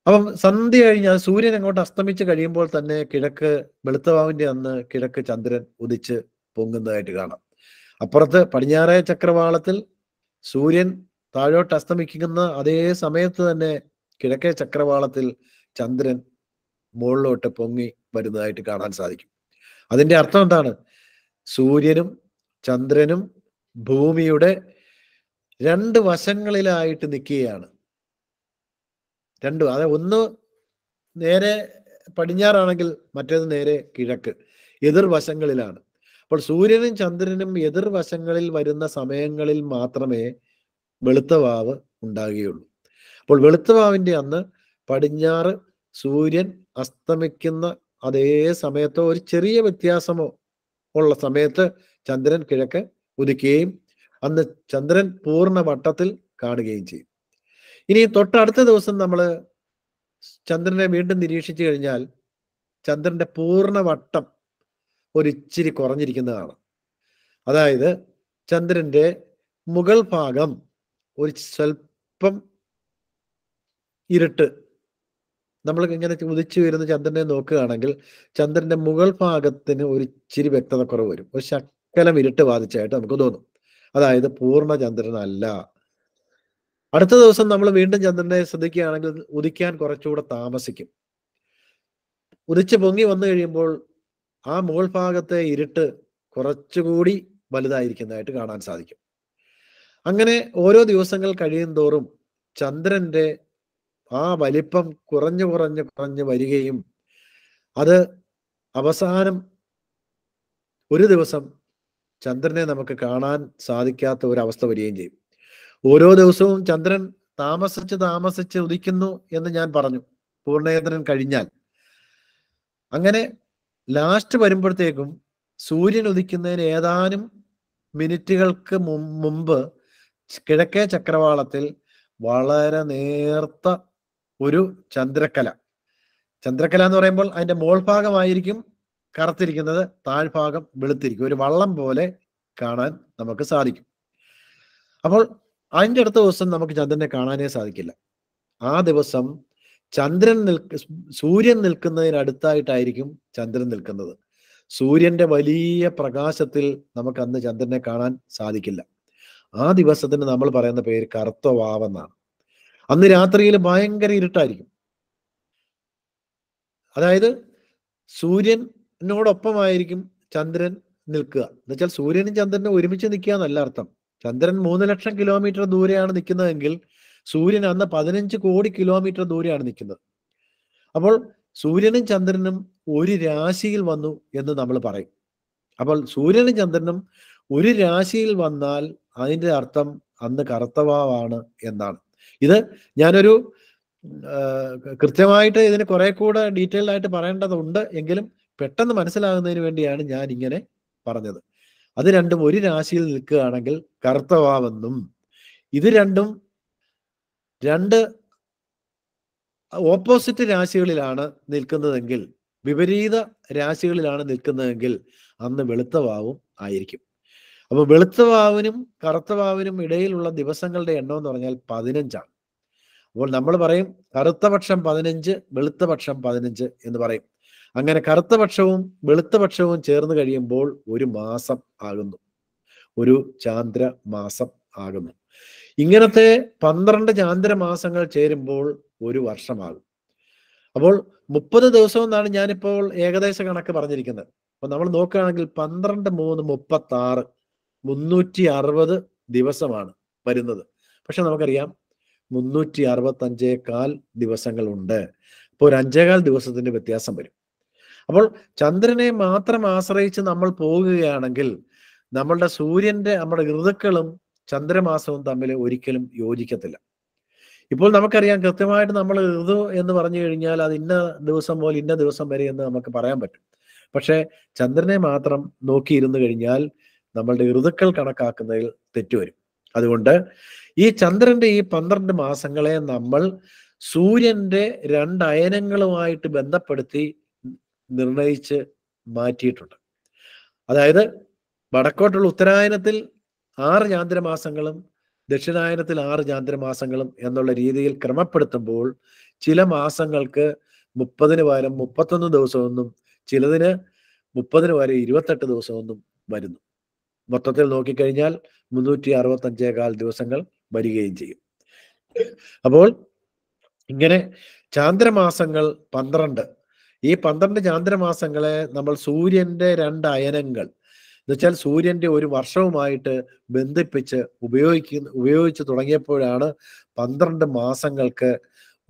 അപ്പം സന്ധ്യ കഴിഞ്ഞാൽ സൂര്യൻ അങ്ങോട്ട് അസ്തമിച്ച് കഴിയുമ്പോൾ തന്നെ കിഴക്ക് വെളുത്തവാവിന്റെ അന്ന് കിഴക്ക് ചന്ദ്രൻ ഉദിച്ച് പൊങ്ങുന്നതായിട്ട് കാണാം അപ്പുറത്ത് പടിഞ്ഞാറേ ചക്രവാളത്തിൽ സൂര്യൻ താഴോട്ട് അസ്തമിക്കുന്ന അതേ സമയത്ത് തന്നെ കിഴക്കേ ചക്രവാളത്തിൽ ചന്ദ്രൻ മുകളിലോട്ട് പൊങ്ങി വരുന്നതായിട്ട് കാണാൻ സാധിക്കും അതിന്റെ അർത്ഥം എന്താണ് സൂര്യനും ചന്ദ്രനും ഭൂമിയുടെ രണ്ട് വശങ്ങളിലായിട്ട് നിൽക്കുകയാണ് രണ്ടു അതായത് ഒന്ന് നേരെ പടിഞ്ഞാറാണെങ്കിൽ മറ്റേത് നേരെ കിഴക്ക് എതിർവശങ്ങളിലാണ് അപ്പോൾ സൂര്യനും ചന്ദ്രനും എതിർവശങ്ങളിൽ വരുന്ന സമയങ്ങളിൽ മാത്രമേ വെളുത്തവാവ് ഉണ്ടാകുകയുള്ളൂ അപ്പോൾ വെളുത്തവാവിൻ്റെ അന്ന് പടിഞ്ഞാറ് സൂര്യൻ അസ്തമിക്കുന്ന അതേ സമയത്തോ ഒരു ചെറിയ വ്യത്യാസമോ ഉള്ള സമയത്ത് ചന്ദ്രൻ കിഴക്ക് ഉദിക്കുകയും അന്ന് ചന്ദ്രൻ പൂർണ്ണ വട്ടത്തിൽ കാണുകയും ചെയ്യും ഇനി തൊട്ടടുത്ത ദിവസം നമ്മൾ ചന്ദ്രനെ വീണ്ടും നിരീക്ഷിച്ചു കഴിഞ്ഞാൽ ചന്ദ്രന്റെ പൂർണ്ണ വട്ടം ഒരിച്ചിരി കുറഞ്ഞിരിക്കുന്നതാണ് അതായത് ചന്ദ്രന്റെ മുകൾ ഭാഗം ഒരു സ്വൽപ്പം ഇരുട്ട് നമ്മൾ ഇങ്ങനെ ഉദിച്ചു വരുന്ന ചന്ദ്രനെ നോക്കുകയാണെങ്കിൽ ചന്ദ്രന്റെ മുകൾ ഭാഗത്തിന് ഒരു ഇച്ചിരി വ്യക്തത കുറവ് വരും ഒരു ശക്കലം ഇരുട്ട് ബാധിച്ചായിട്ട് നമുക്ക് തോന്നും അതായത് പൂർണ്ണ ചന്ദ്രനല്ല അടുത്ത ദിവസം നമ്മൾ വീണ്ടും ചന്ദ്രനെ ശ്രദ്ധിക്കുകയാണെങ്കിൽ ഉദിക്കാൻ കുറച്ചുകൂടെ താമസിക്കും ഉദിച്ച് പൊങ്ങി വന്നു കഴിയുമ്പോൾ ആ മുകൾ ഭാഗത്തെ ഇരുട്ട് കുറച്ചുകൂടി വലുതായിരിക്കുന്നതായിട്ട് കാണാൻ സാധിക്കും അങ്ങനെ ഓരോ ദിവസങ്ങൾ കഴിയും തോറും ചന്ദ്രന്റെ ആ വലിപ്പം കുറഞ്ഞു കുറഞ്ഞു കുറഞ്ഞു വരികയും അത് അവസാനം ഒരു ദിവസം ചന്ദ്രനെ നമുക്ക് കാണാൻ സാധിക്കാത്ത ഒരു അവസ്ഥ വരികയും ചെയ്യും ഓരോ ദിവസവും ചന്ദ്രൻ താമസിച്ച് താമസിച്ച് ഉദിക്കുന്നു എന്ന് ഞാൻ പറഞ്ഞു പൂർണ്ണേന്ദ്രൻ കഴിഞ്ഞാൽ അങ്ങനെ ലാസ്റ്റ് വരുമ്പോഴത്തേക്കും സൂര്യൻ ഉദിക്കുന്നതിന് ഏതാനും മിനിറ്റുകൾക്ക് മുമ്പ് കിഴക്കേ ചക്രവാളത്തിൽ വളരെ നേർത്ത ഒരു ചന്ദ്രക്കല ചന്ദ്രക്കല എന്ന് പറയുമ്പോൾ അതിന്റെ മോൾഭാഗമായിരിക്കും കറുത്തിരിക്കുന്നത് താഴ്ഭാഗം വെളുത്തിരിക്കും ഒരു വള്ളം പോലെ കാണാൻ നമുക്ക് സാധിക്കും അപ്പോൾ അതിൻ്റെ അടുത്ത ദിവസം നമുക്ക് ചന്ദ്രനെ കാണാനേ സാധിക്കില്ല ആ ദിവസം ചന്ദ്രൻ നിൽക്ക സൂര്യൻ നിൽക്കുന്നതിനടുത്തായിട്ടായിരിക്കും ചന്ദ്രൻ നിൽക്കുന്നത് സൂര്യന്റെ വലിയ പ്രകാശത്തിൽ നമുക്ക് അന്ന് ചന്ദ്രനെ കാണാൻ സാധിക്കില്ല ആ ദിവസത്തിന് നമ്മൾ പറയുന്ന പേര് കറുത്തവാവെന്നാണ് അന്ന് രാത്രിയിൽ ഭയങ്കര ഇരുട്ടായിരിക്കും അതായത് സൂര്യനോടൊപ്പമായിരിക്കും ചന്ദ്രൻ നിൽക്കുക എന്നുവെച്ചാൽ സൂര്യനും ചന്ദ്രനും ഒരുമിച്ച് നിൽക്കുക എന്നല്ല അർത്ഥം ചന്ദ്രൻ മൂന്ന് ലക്ഷം കിലോമീറ്റർ ദൂരെയാണ് നിൽക്കുന്നതെങ്കിൽ സൂര്യൻ അന്ന് പതിനഞ്ച് കോടി കിലോമീറ്റർ ദൂരെയാണ് നിൽക്കുന്നത് അപ്പോൾ സൂര്യനും ചന്ദ്രനും ഒരു രാശിയിൽ വന്നു എന്ന് നമ്മൾ പറയും അപ്പോൾ സൂര്യനും ചന്ദ്രനും ഒരു രാശിയിൽ വന്നാൽ അതിൻ്റെ അർത്ഥം അന്ന് കറുത്തവാവാണ് എന്നാണ് ഇത് ഞാനൊരു കൃത്യമായിട്ട് ഇതിന് കുറെ കൂടെ ഡീറ്റെയിൽഡ് ആയിട്ട് പറയേണ്ടതുണ്ട് എങ്കിലും പെട്ടെന്ന് മനസ്സിലാകുന്നതിന് വേണ്ടിയാണ് ഞാൻ ഇങ്ങനെ പറഞ്ഞത് അത് രണ്ടും ഒരു രാശിയിൽ നിൽക്കുകയാണെങ്കിൽ കർത്തവാവെന്നും ഇത് രണ്ടും രണ്ട് ഓപ്പോസിറ്റ് രാശികളിലാണ് നിൽക്കുന്നതെങ്കിൽ വിപരീത രാശികളിലാണ് നിൽക്കുന്നതെങ്കിൽ അന്ന് വെളുത്തവാവും ആയിരിക്കും അപ്പോൾ വെളുത്തവാവിനും കറുത്തവാവിനും ഇടയിലുള്ള ദിവസങ്ങളുടെ എണ്ണം എന്ന് പറഞ്ഞാൽ പതിനഞ്ചാണ് അപ്പോൾ നമ്മൾ പറയും കറുത്തപക്ഷം പതിനഞ്ച് വെളുത്തപക്ഷം പതിനഞ്ച് എന്ന് പറയും അങ്ങനെ കറുത്തപക്ഷവും വെളുത്തപക്ഷവും ചേർന്ന് കഴിയുമ്പോൾ ഒരു മാസം ആകുന്നു ഒരു ചാന്ദ്ര മാസം ആകുന്നു ഇങ്ങനത്തെ പന്ത്രണ്ട് ചാന്ദ്ര മാസങ്ങൾ ചേരുമ്പോൾ ഒരു വർഷമാകും അപ്പോൾ മുപ്പത് ദിവസം എന്നാണ് ഞാനിപ്പോൾ ഏകദേശ കണക്ക് പറഞ്ഞിരിക്കുന്നത് അപ്പൊ നമ്മൾ നോക്കുകയാണെങ്കിൽ പന്ത്രണ്ട് മൂന്ന് മുപ്പത്തി ആറ് മുന്നൂറ്റി അറുപത് ദിവസമാണ് വരുന്നത് പക്ഷെ നമുക്കറിയാം മുന്നൂറ്റി അറുപത്തി അഞ്ചേകാൽ ദിവസങ്ങളുണ്ട് അപ്പോൾ ഒരു അഞ്ചേകാൽ ദിവസത്തിന്റെ വ്യത്യാസം വരും അപ്പോൾ ചന്ദ്രനെ മാത്രം ആശ്രയിച്ച് നമ്മൾ പോകുകയാണെങ്കിൽ നമ്മളുടെ സൂര്യന്റെ നമ്മുടെ ഋതുക്കളും ചന്ദ്രമാസവും തമ്മിൽ ഒരിക്കലും യോജിക്കത്തില്ല ഇപ്പോൾ നമുക്കറിയാം കൃത്യമായിട്ട് നമ്മൾ ഋതു എന്ന് പറഞ്ഞു കഴിഞ്ഞാൽ അത് ഇന്ന ദിവസം പോലെ ഇന്ന ദിവസം വരെ എന്ന് നമുക്ക് പറയാൻ പറ്റും പക്ഷേ ചന്ദ്രനെ മാത്രം നോക്കിയിരുന്നു കഴിഞ്ഞാൽ നമ്മളുടെ ഋതുക്കൾ കണക്കാക്കുന്നതിൽ തെറ്റുവരും അതുകൊണ്ട് ഈ ചന്ദ്രന്റെ ഈ പന്ത്രണ്ട് മാസങ്ങളെ നമ്മൾ സൂര്യന്റെ രണ്ട് അയനങ്ങളുമായിട്ട് ബന്ധപ്പെടുത്തി നിർണയിച്ച് മാറ്റിയിട്ടുണ്ട് അതായത് വടക്കോട്ടുള്ള ഉത്തരായനത്തിൽ ആറ് ചാന്ദ്രമാസങ്ങളും ദക്ഷിണായനത്തിൽ ആറ് ചാന്ദ്രമാസങ്ങളും എന്നുള്ള രീതിയിൽ ക്രമപ്പെടുത്തുമ്പോൾ ചില മാസങ്ങൾക്ക് മുപ്പതിന് പകരം മുപ്പത്തൊന്ന് ദിവസമൊന്നും ചിലതിന് മുപ്പതിന് വരെ ഇരുപത്തെട്ട് ദിവസമൊന്നും വരുന്നു മൊത്തത്തിൽ നോക്കിക്കഴിഞ്ഞാൽ മുന്നൂറ്റി അറുപത്തഞ്ചേകാൽ ദിവസങ്ങൾ വരികയും ചെയ്യും അപ്പോൾ ഇങ്ങനെ ചാന്ദ്രമാസങ്ങൾ പന്ത്രണ്ട് ഈ പന്ത്രണ്ട് ചാന്ദ്രമാസങ്ങളെ നമ്മൾ സൂര്യന്റെ രണ്ട് അയനങ്ങൾ എന്നുവെച്ചാൽ സൂര്യന്റെ ഒരു വർഷവുമായിട്ട് ബന്ധിപ്പിച്ച് ഉപയോഗിക്കുന്ന ഉപയോഗിച്ച് തുടങ്ങിയപ്പോഴാണ് പന്ത്രണ്ട് മാസങ്ങൾക്ക്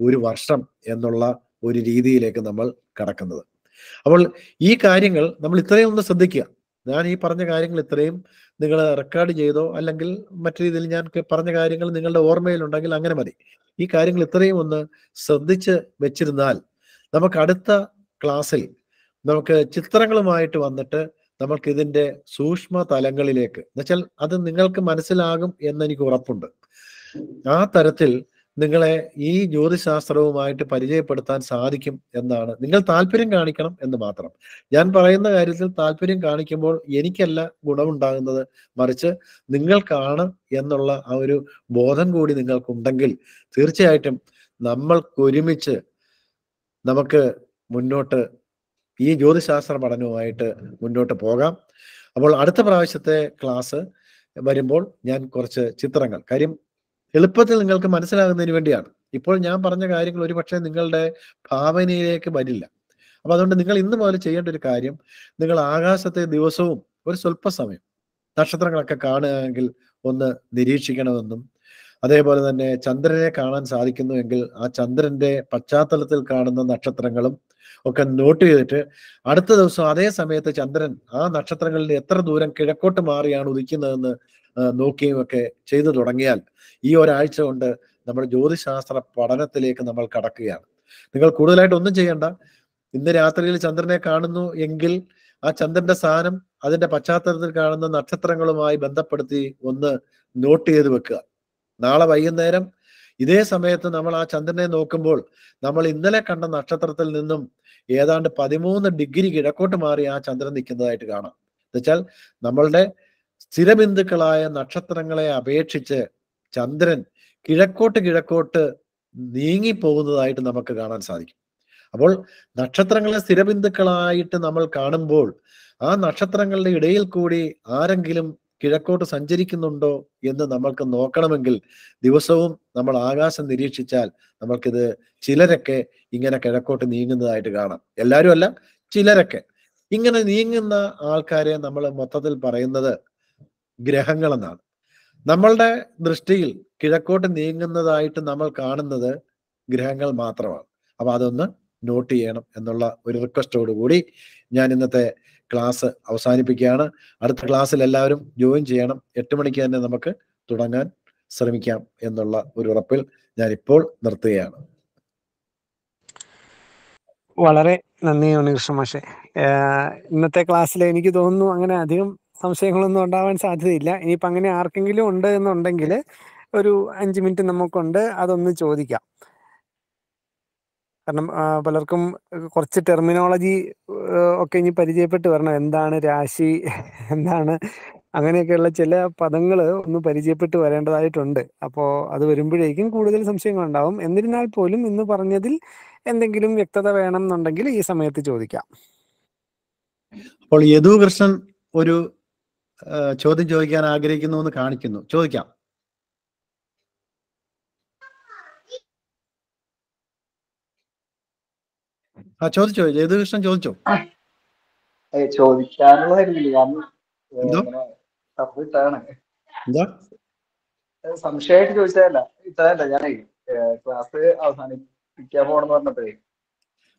ഒരു വർഷം എന്നുള്ള ഒരു രീതിയിലേക്ക് നമ്മൾ കടക്കുന്നത് അപ്പോൾ ഈ കാര്യങ്ങൾ നമ്മൾ ഇത്രയും ഒന്ന് ശ്രദ്ധിക്കുക ഞാൻ ഈ പറഞ്ഞ കാര്യങ്ങൾ ഇത്രയും നിങ്ങൾ റെക്കോർഡ് ചെയ്തോ അല്ലെങ്കിൽ മറ്റു രീതിയിൽ ഞാൻ പറഞ്ഞ കാര്യങ്ങൾ നിങ്ങളുടെ ഓർമ്മയിലുണ്ടെങ്കിൽ അങ്ങനെ മതി ഈ കാര്യങ്ങൾ ഇത്രയും ഒന്ന് ശ്രദ്ധിച്ച് വെച്ചിരുന്നാൽ നമുക്ക് അടുത്ത ക്ലാസ്സിൽ നമുക്ക് ചിത്രങ്ങളുമായിട്ട് വന്നിട്ട് നമുക്ക് ഇതിൻ്റെ സൂക്ഷ്മ തലങ്ങളിലേക്ക് എന്നുവെച്ചാൽ അത് നിങ്ങൾക്ക് മനസ്സിലാകും എന്നെനിക്ക് ഉറപ്പുണ്ട് ആ തരത്തിൽ നിങ്ങളെ ഈ ജ്യോതിശാസ്ത്രവുമായിട്ട് പരിചയപ്പെടുത്താൻ സാധിക്കും എന്നാണ് നിങ്ങൾ താല്പര്യം കാണിക്കണം എന്ന് മാത്രം ഞാൻ പറയുന്ന കാര്യത്തിൽ താല്പര്യം കാണിക്കുമ്പോൾ എനിക്കല്ല ഗുണമുണ്ടാകുന്നത് മറിച്ച് നിങ്ങൾക്കാണ് എന്നുള്ള ആ ഒരു ബോധം കൂടി നിങ്ങൾക്കുണ്ടെങ്കിൽ തീർച്ചയായിട്ടും നമ്മൾക്കൊരുമിച്ച് നമുക്ക് മുന്നോട്ട് ഈ ജ്യോതിശാസ്ത്ര പഠനവുമായിട്ട് മുന്നോട്ട് പോകാം അപ്പോൾ അടുത്ത പ്രാവശ്യത്തെ ക്ലാസ് വരുമ്പോൾ ഞാൻ കുറച്ച് ചിത്രങ്ങൾ കാര്യം എളുപ്പത്തിൽ നിങ്ങൾക്ക് മനസ്സിലാകുന്നതിന് വേണ്ടിയാണ് ഇപ്പോൾ ഞാൻ പറഞ്ഞ കാര്യങ്ങൾ ഒരുപക്ഷെ നിങ്ങളുടെ ഭാവനയിലേക്ക് വരില്ല അപ്പൊ അതുകൊണ്ട് നിങ്ങൾ ഇന്ന് മുതൽ ചെയ്യേണ്ട ഒരു കാര്യം നിങ്ങൾ ആകാശത്തെ ദിവസവും ഒരു സ്വല്പ സമയം നക്ഷത്രങ്ങളൊക്കെ കാണുകയാണെങ്കിൽ ഒന്ന് നിരീക്ഷിക്കണമെന്നും അതേപോലെ തന്നെ ചന്ദ്രനെ കാണാൻ സാധിക്കുന്നുവെങ്കിൽ ആ ചന്ദ്രന്റെ പശ്ചാത്തലത്തിൽ കാണുന്ന നക്ഷത്രങ്ങളും ഒക്കെ നോട്ട് ചെയ്തിട്ട് അടുത്ത ദിവസം അതേ സമയത്ത് ചന്ദ്രൻ ആ നക്ഷത്രങ്ങളിൽ എത്ര ദൂരം കിഴക്കോട്ട് മാറിയാണ് ഉദിക്കുന്നതെന്ന് നോക്കുകയും ഒക്കെ ചെയ്തു തുടങ്ങിയാൽ ഈ ഒരാഴ്ച കൊണ്ട് നമ്മുടെ ജ്യോതിശാസ്ത്ര പഠനത്തിലേക്ക് നമ്മൾ കടക്കുകയാണ് നിങ്ങൾ കൂടുതലായിട്ട് ഒന്നും ചെയ്യണ്ട ഇന്ന് രാത്രിയിൽ ചന്ദ്രനെ കാണുന്നു എങ്കിൽ ആ ചന്ദ്രന്റെ സ്ഥാനം അതിന്റെ പശ്ചാത്തലത്തിൽ കാണുന്ന നക്ഷത്രങ്ങളുമായി ബന്ധപ്പെടുത്തി ഒന്ന് നോട്ട് ചെയ്ത് വെക്കുക നാളെ വൈകുന്നേരം ഇതേ സമയത്ത് നമ്മൾ ആ ചന്ദ്രനെ നോക്കുമ്പോൾ നമ്മൾ ഇന്നലെ കണ്ട നക്ഷത്രത്തിൽ നിന്നും ഏതാണ്ട് പതിമൂന്ന് ഡിഗ്രി കിഴക്കോട്ട് മാറി ആ ചന്ദ്രൻ നിൽക്കുന്നതായിട്ട് കാണാം എന്നുവെച്ചാൽ നമ്മളുടെ സ്ഥിരബിന്ദുക്കളായ നക്ഷത്രങ്ങളെ അപേക്ഷിച്ച് ചന്ദ്രൻ കിഴക്കോട്ട് കിഴക്കോട്ട് നീങ്ങിപ്പോകുന്നതായിട്ട് നമുക്ക് കാണാൻ സാധിക്കും അപ്പോൾ നക്ഷത്രങ്ങളെ സ്ഥിരബിന്ദുക്കളായിട്ട് നമ്മൾ കാണുമ്പോൾ ആ നക്ഷത്രങ്ങളുടെ ഇടയിൽ കൂടി ആരെങ്കിലും കിഴക്കോട്ട് സഞ്ചരിക്കുന്നുണ്ടോ എന്ന് നമ്മൾക്ക് നോക്കണമെങ്കിൽ ദിവസവും നമ്മൾ ആകാശം നിരീക്ഷിച്ചാൽ നമ്മൾക്കിത് ചിലരൊക്കെ ഇങ്ങനെ കിഴക്കോട്ട് നീങ്ങുന്നതായിട്ട് കാണാം എല്ലാവരും അല്ല ചിലരൊക്കെ ഇങ്ങനെ നീങ്ങുന്ന ആൾക്കാരെ നമ്മൾ മൊത്തത്തിൽ പറയുന്നത് ഗ്രഹങ്ങളെന്നാണ് നമ്മളുടെ ദൃഷ്ടിയിൽ കിഴക്കോട്ട് നീങ്ങുന്നതായിട്ട് നമ്മൾ കാണുന്നത് ഗ്രഹങ്ങൾ മാത്രമാണ് അപ്പൊ അതൊന്ന് നോട്ട് ചെയ്യണം എന്നുള്ള ഒരു റിക്വസ്റ്റോട് കൂടി ഞാൻ ഇന്നത്തെ ക്ലാസ് അവസാനിപ്പിക്കുകയാണ് അടുത്ത ക്ലാസ്സിൽ എല്ലാവരും ജോയിൻ ചെയ്യണം എട്ട് മണിക്ക് തന്നെ നമുക്ക് തുടങ്ങാൻ ശ്രമിക്കാം എന്നുള്ള ഒരു ഉറപ്പിൽ ഞാൻ ഇപ്പോൾ നിർത്തുകയാണ് വളരെ നന്ദി ഉണ്ണികൃഷ്ണ മാഷെ ഇന്നത്തെ ക്ലാസ്സിൽ എനിക്ക് തോന്നുന്നു അങ്ങനെ അധികം സംശയങ്ങളൊന്നും ഉണ്ടാവാൻ സാധ്യതയില്ല ഇനിയിപ്പോൾ അങ്ങനെ ആർക്കെങ്കിലും ഉണ്ട് എന്നുണ്ടെങ്കിൽ ഒരു അഞ്ച് മിനിറ്റ് നമുക്കുണ്ട് അതൊന്ന് ചോദിക്കാം കാരണം പലർക്കും കുറച്ച് ടെർമിനോളജി ഒക്കെ ഇനി പരിചയപ്പെട്ട് വരണം എന്താണ് രാശി എന്താണ് അങ്ങനെയൊക്കെയുള്ള ചില പദങ്ങൾ ഒന്ന് പരിചയപ്പെട്ട് വരേണ്ടതായിട്ടുണ്ട് അപ്പോൾ അത് വരുമ്പോഴേക്കും കൂടുതൽ സംശയങ്ങൾ ഉണ്ടാവും എന്നിരുന്നാൽ പോലും ഇന്ന് പറഞ്ഞതിൽ എന്തെങ്കിലും വ്യക്തത വേണം എന്നുണ്ടെങ്കിൽ ഈ സമയത്ത് ചോദിക്കാം അപ്പോൾ യദു കൃഷ്ണൻ ഒരു ചോദ്യം ചോദിക്കാൻ ആഗ്രഹിക്കുന്നു എന്ന് കാണിക്കുന്നു ചോദിക്കാം ആ ചോദിച്ചോ ജയതുകൃഷ്ണൻ ചോദിച്ചോ സംശയമായിട്ട് ചോദിച്ചതല്ല ഇട്ടതല്ല ഞാൻ ക്ലാസ് അവസാനിപ്പിക്കാൻ പോണെന്ന് പറഞ്ഞപ്പോഴേ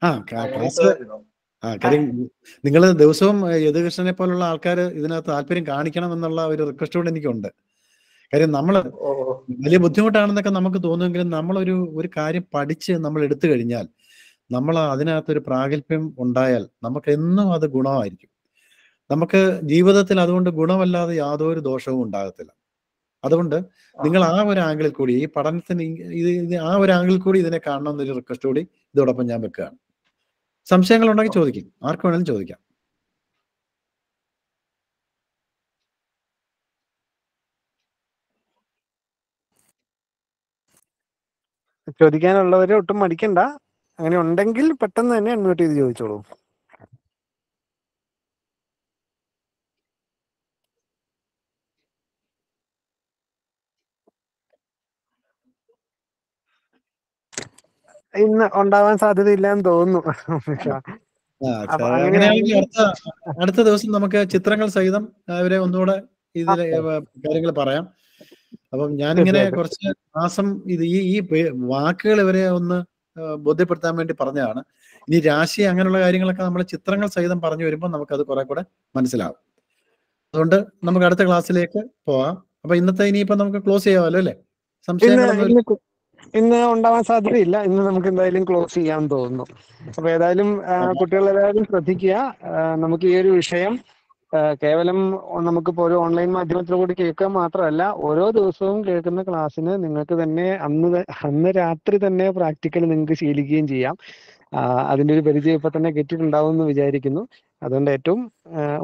ആ ക്ലാസ് ആ കാര്യം നിങ്ങൾ ദിവസവും യദുകൃഷ്ണനെ പോലുള്ള ആൾക്കാർ ഇതിനകത്ത് താല്പര്യം കാണിക്കണം എന്നുള്ള ഒരു റിക്വസ്റ്റ് കൂടെ എനിക്കുണ്ട് കാര്യം നമ്മൾ വലിയ ബുദ്ധിമുട്ടാണെന്നൊക്കെ നമുക്ക് തോന്നുമെങ്കിലും നമ്മളൊരു ഒരു കാര്യം പഠിച്ച് നമ്മൾ എടുത്തു കഴിഞ്ഞാൽ നമ്മൾ അതിനകത്തൊരു പ്രാഗല്ഭ്യം ഉണ്ടായാൽ നമുക്ക് എന്നും അത് ഗുണമായിരിക്കും നമുക്ക് ജീവിതത്തിൽ അതുകൊണ്ട് ഗുണമല്ലാതെ യാതൊരു ദോഷവും ഉണ്ടാകത്തില്ല അതുകൊണ്ട് നിങ്ങൾ ആ ഒരു ആംഗിളിൽ കൂടി ഈ പഠനത്തിന് ഇത് ആ ഒരു ആംഗിളിൽ കൂടി ഇതിനെ കാണണം എന്നൊരു റിക്വസ്റ്റ് കൂടി ഇതോടൊപ്പം ഞാൻ വെക്കുകയാണ് സംശയങ്ങൾ ഉണ്ടെങ്കിൽ ചോദിക്കും ആർക്ക് വേണമെങ്കിലും ചോദിക്കാം ചോദിക്കാനുള്ളവരെ ഒട്ടും മടിക്കണ്ട അങ്ങനെ ഉണ്ടെങ്കിൽ പെട്ടെന്ന് തന്നെ അൺമ്യൂട്ട് ചെയ്ത് ചോദിച്ചോളൂ ഇന്ന് ഉണ്ടാവാൻ സാധ്യതയില്ല എന്ന് തോന്നുന്നു അടുത്ത ദിവസം നമുക്ക് ചിത്രങ്ങൾ സഹിതം അവരെ ഒന്നുകൂടെ ഇതിലെ കാര്യങ്ങൾ പറയാം അപ്പം ഞാനിങ്ങനെ കുറച്ച് മാസം ഇത് ഈ ഈ വാക്കുകൾ ഇവരെ ഒന്ന് ബോധ്യപ്പെടുത്താൻ വേണ്ടി പറഞ്ഞതാണ് ഇനി രാശി അങ്ങനെയുള്ള കാര്യങ്ങളൊക്കെ നമ്മൾ ചിത്രങ്ങൾ സഹിതം പറഞ്ഞു വരുമ്പോൾ അത് കുറെ കൂടെ മനസ്സിലാവും അതുകൊണ്ട് നമുക്ക് അടുത്ത ക്ലാസ്സിലേക്ക് പോവാം അപ്പൊ ഇന്നത്തെ ഇനിയിപ്പോ നമുക്ക് ക്ലോസ് ചെയ്യാമല്ലോ അല്ലേ സംശയങ്ങൾ ഇന്ന് ഉണ്ടാവാൻ സാധ്യതയില്ല ഇന്ന് നമുക്ക് എന്തായാലും ക്ലോസ് ചെയ്യാൻ തോന്നുന്നു അപ്പൊ ഏതായാലും കുട്ടികൾ ശ്രദ്ധിക്കുക നമുക്ക് ഈ ഒരു വിഷയം കേവലം നമുക്കിപ്പോ ഒരു ഓൺലൈൻ മാധ്യമത്തിലൂടെ കേൾക്കുക മാത്രമല്ല ഓരോ ദിവസവും കേൾക്കുന്ന ക്ലാസ്സിന് നിങ്ങൾക്ക് തന്നെ അന്ന് അന്ന് രാത്രി തന്നെ പ്രാക്ടിക്കൽ നിങ്ങൾക്ക് ശീലിക്കുകയും ചെയ്യാം അതിൻ്റെ ഒരു പരിചയം ഇപ്പൊ തന്നെ കിട്ടിയിട്ടുണ്ടാവും എന്ന് വിചാരിക്കുന്നു അതുകൊണ്ട് ഏറ്റവും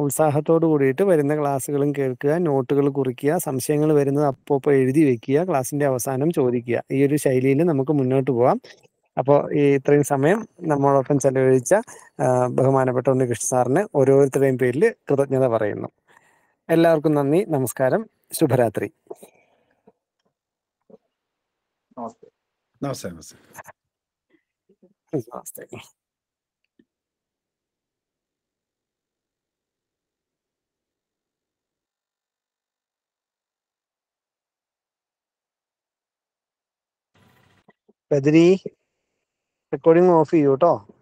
ഉത്സാഹത്തോട് കൂടിയിട്ട് വരുന്ന ക്ലാസ്സുകളും കേൾക്കുക നോട്ടുകൾ കുറിക്കുക സംശയങ്ങൾ വരുന്നത് അപ്പോ എഴുതി വെക്കുക ക്ലാസ്സിന്റെ അവസാനം ചോദിക്കുക ഈ ഒരു ശൈലിയിൽ നമുക്ക് മുന്നോട്ട് പോകാം അപ്പോൾ ഈ ഇത്രയും സമയം നമ്മളൊപ്പം ചെലവഴിച്ച ബഹുമാനപ്പെട്ട ഉണ്ണി കൃഷ്ണ സാറിന് ഓരോരുത്തരുടെയും പേരിൽ കൃതജ്ഞത പറയുന്നു എല്ലാവർക്കും നന്ദി നമസ്കാരം ശുഭരാത്രി നമസ്തേ നമസ്തേ നമസ്തേ exhausting ബദരി റെക്കോർഡിംഗ് ഓഫ് ചെയ്യൂ കേട്ടോ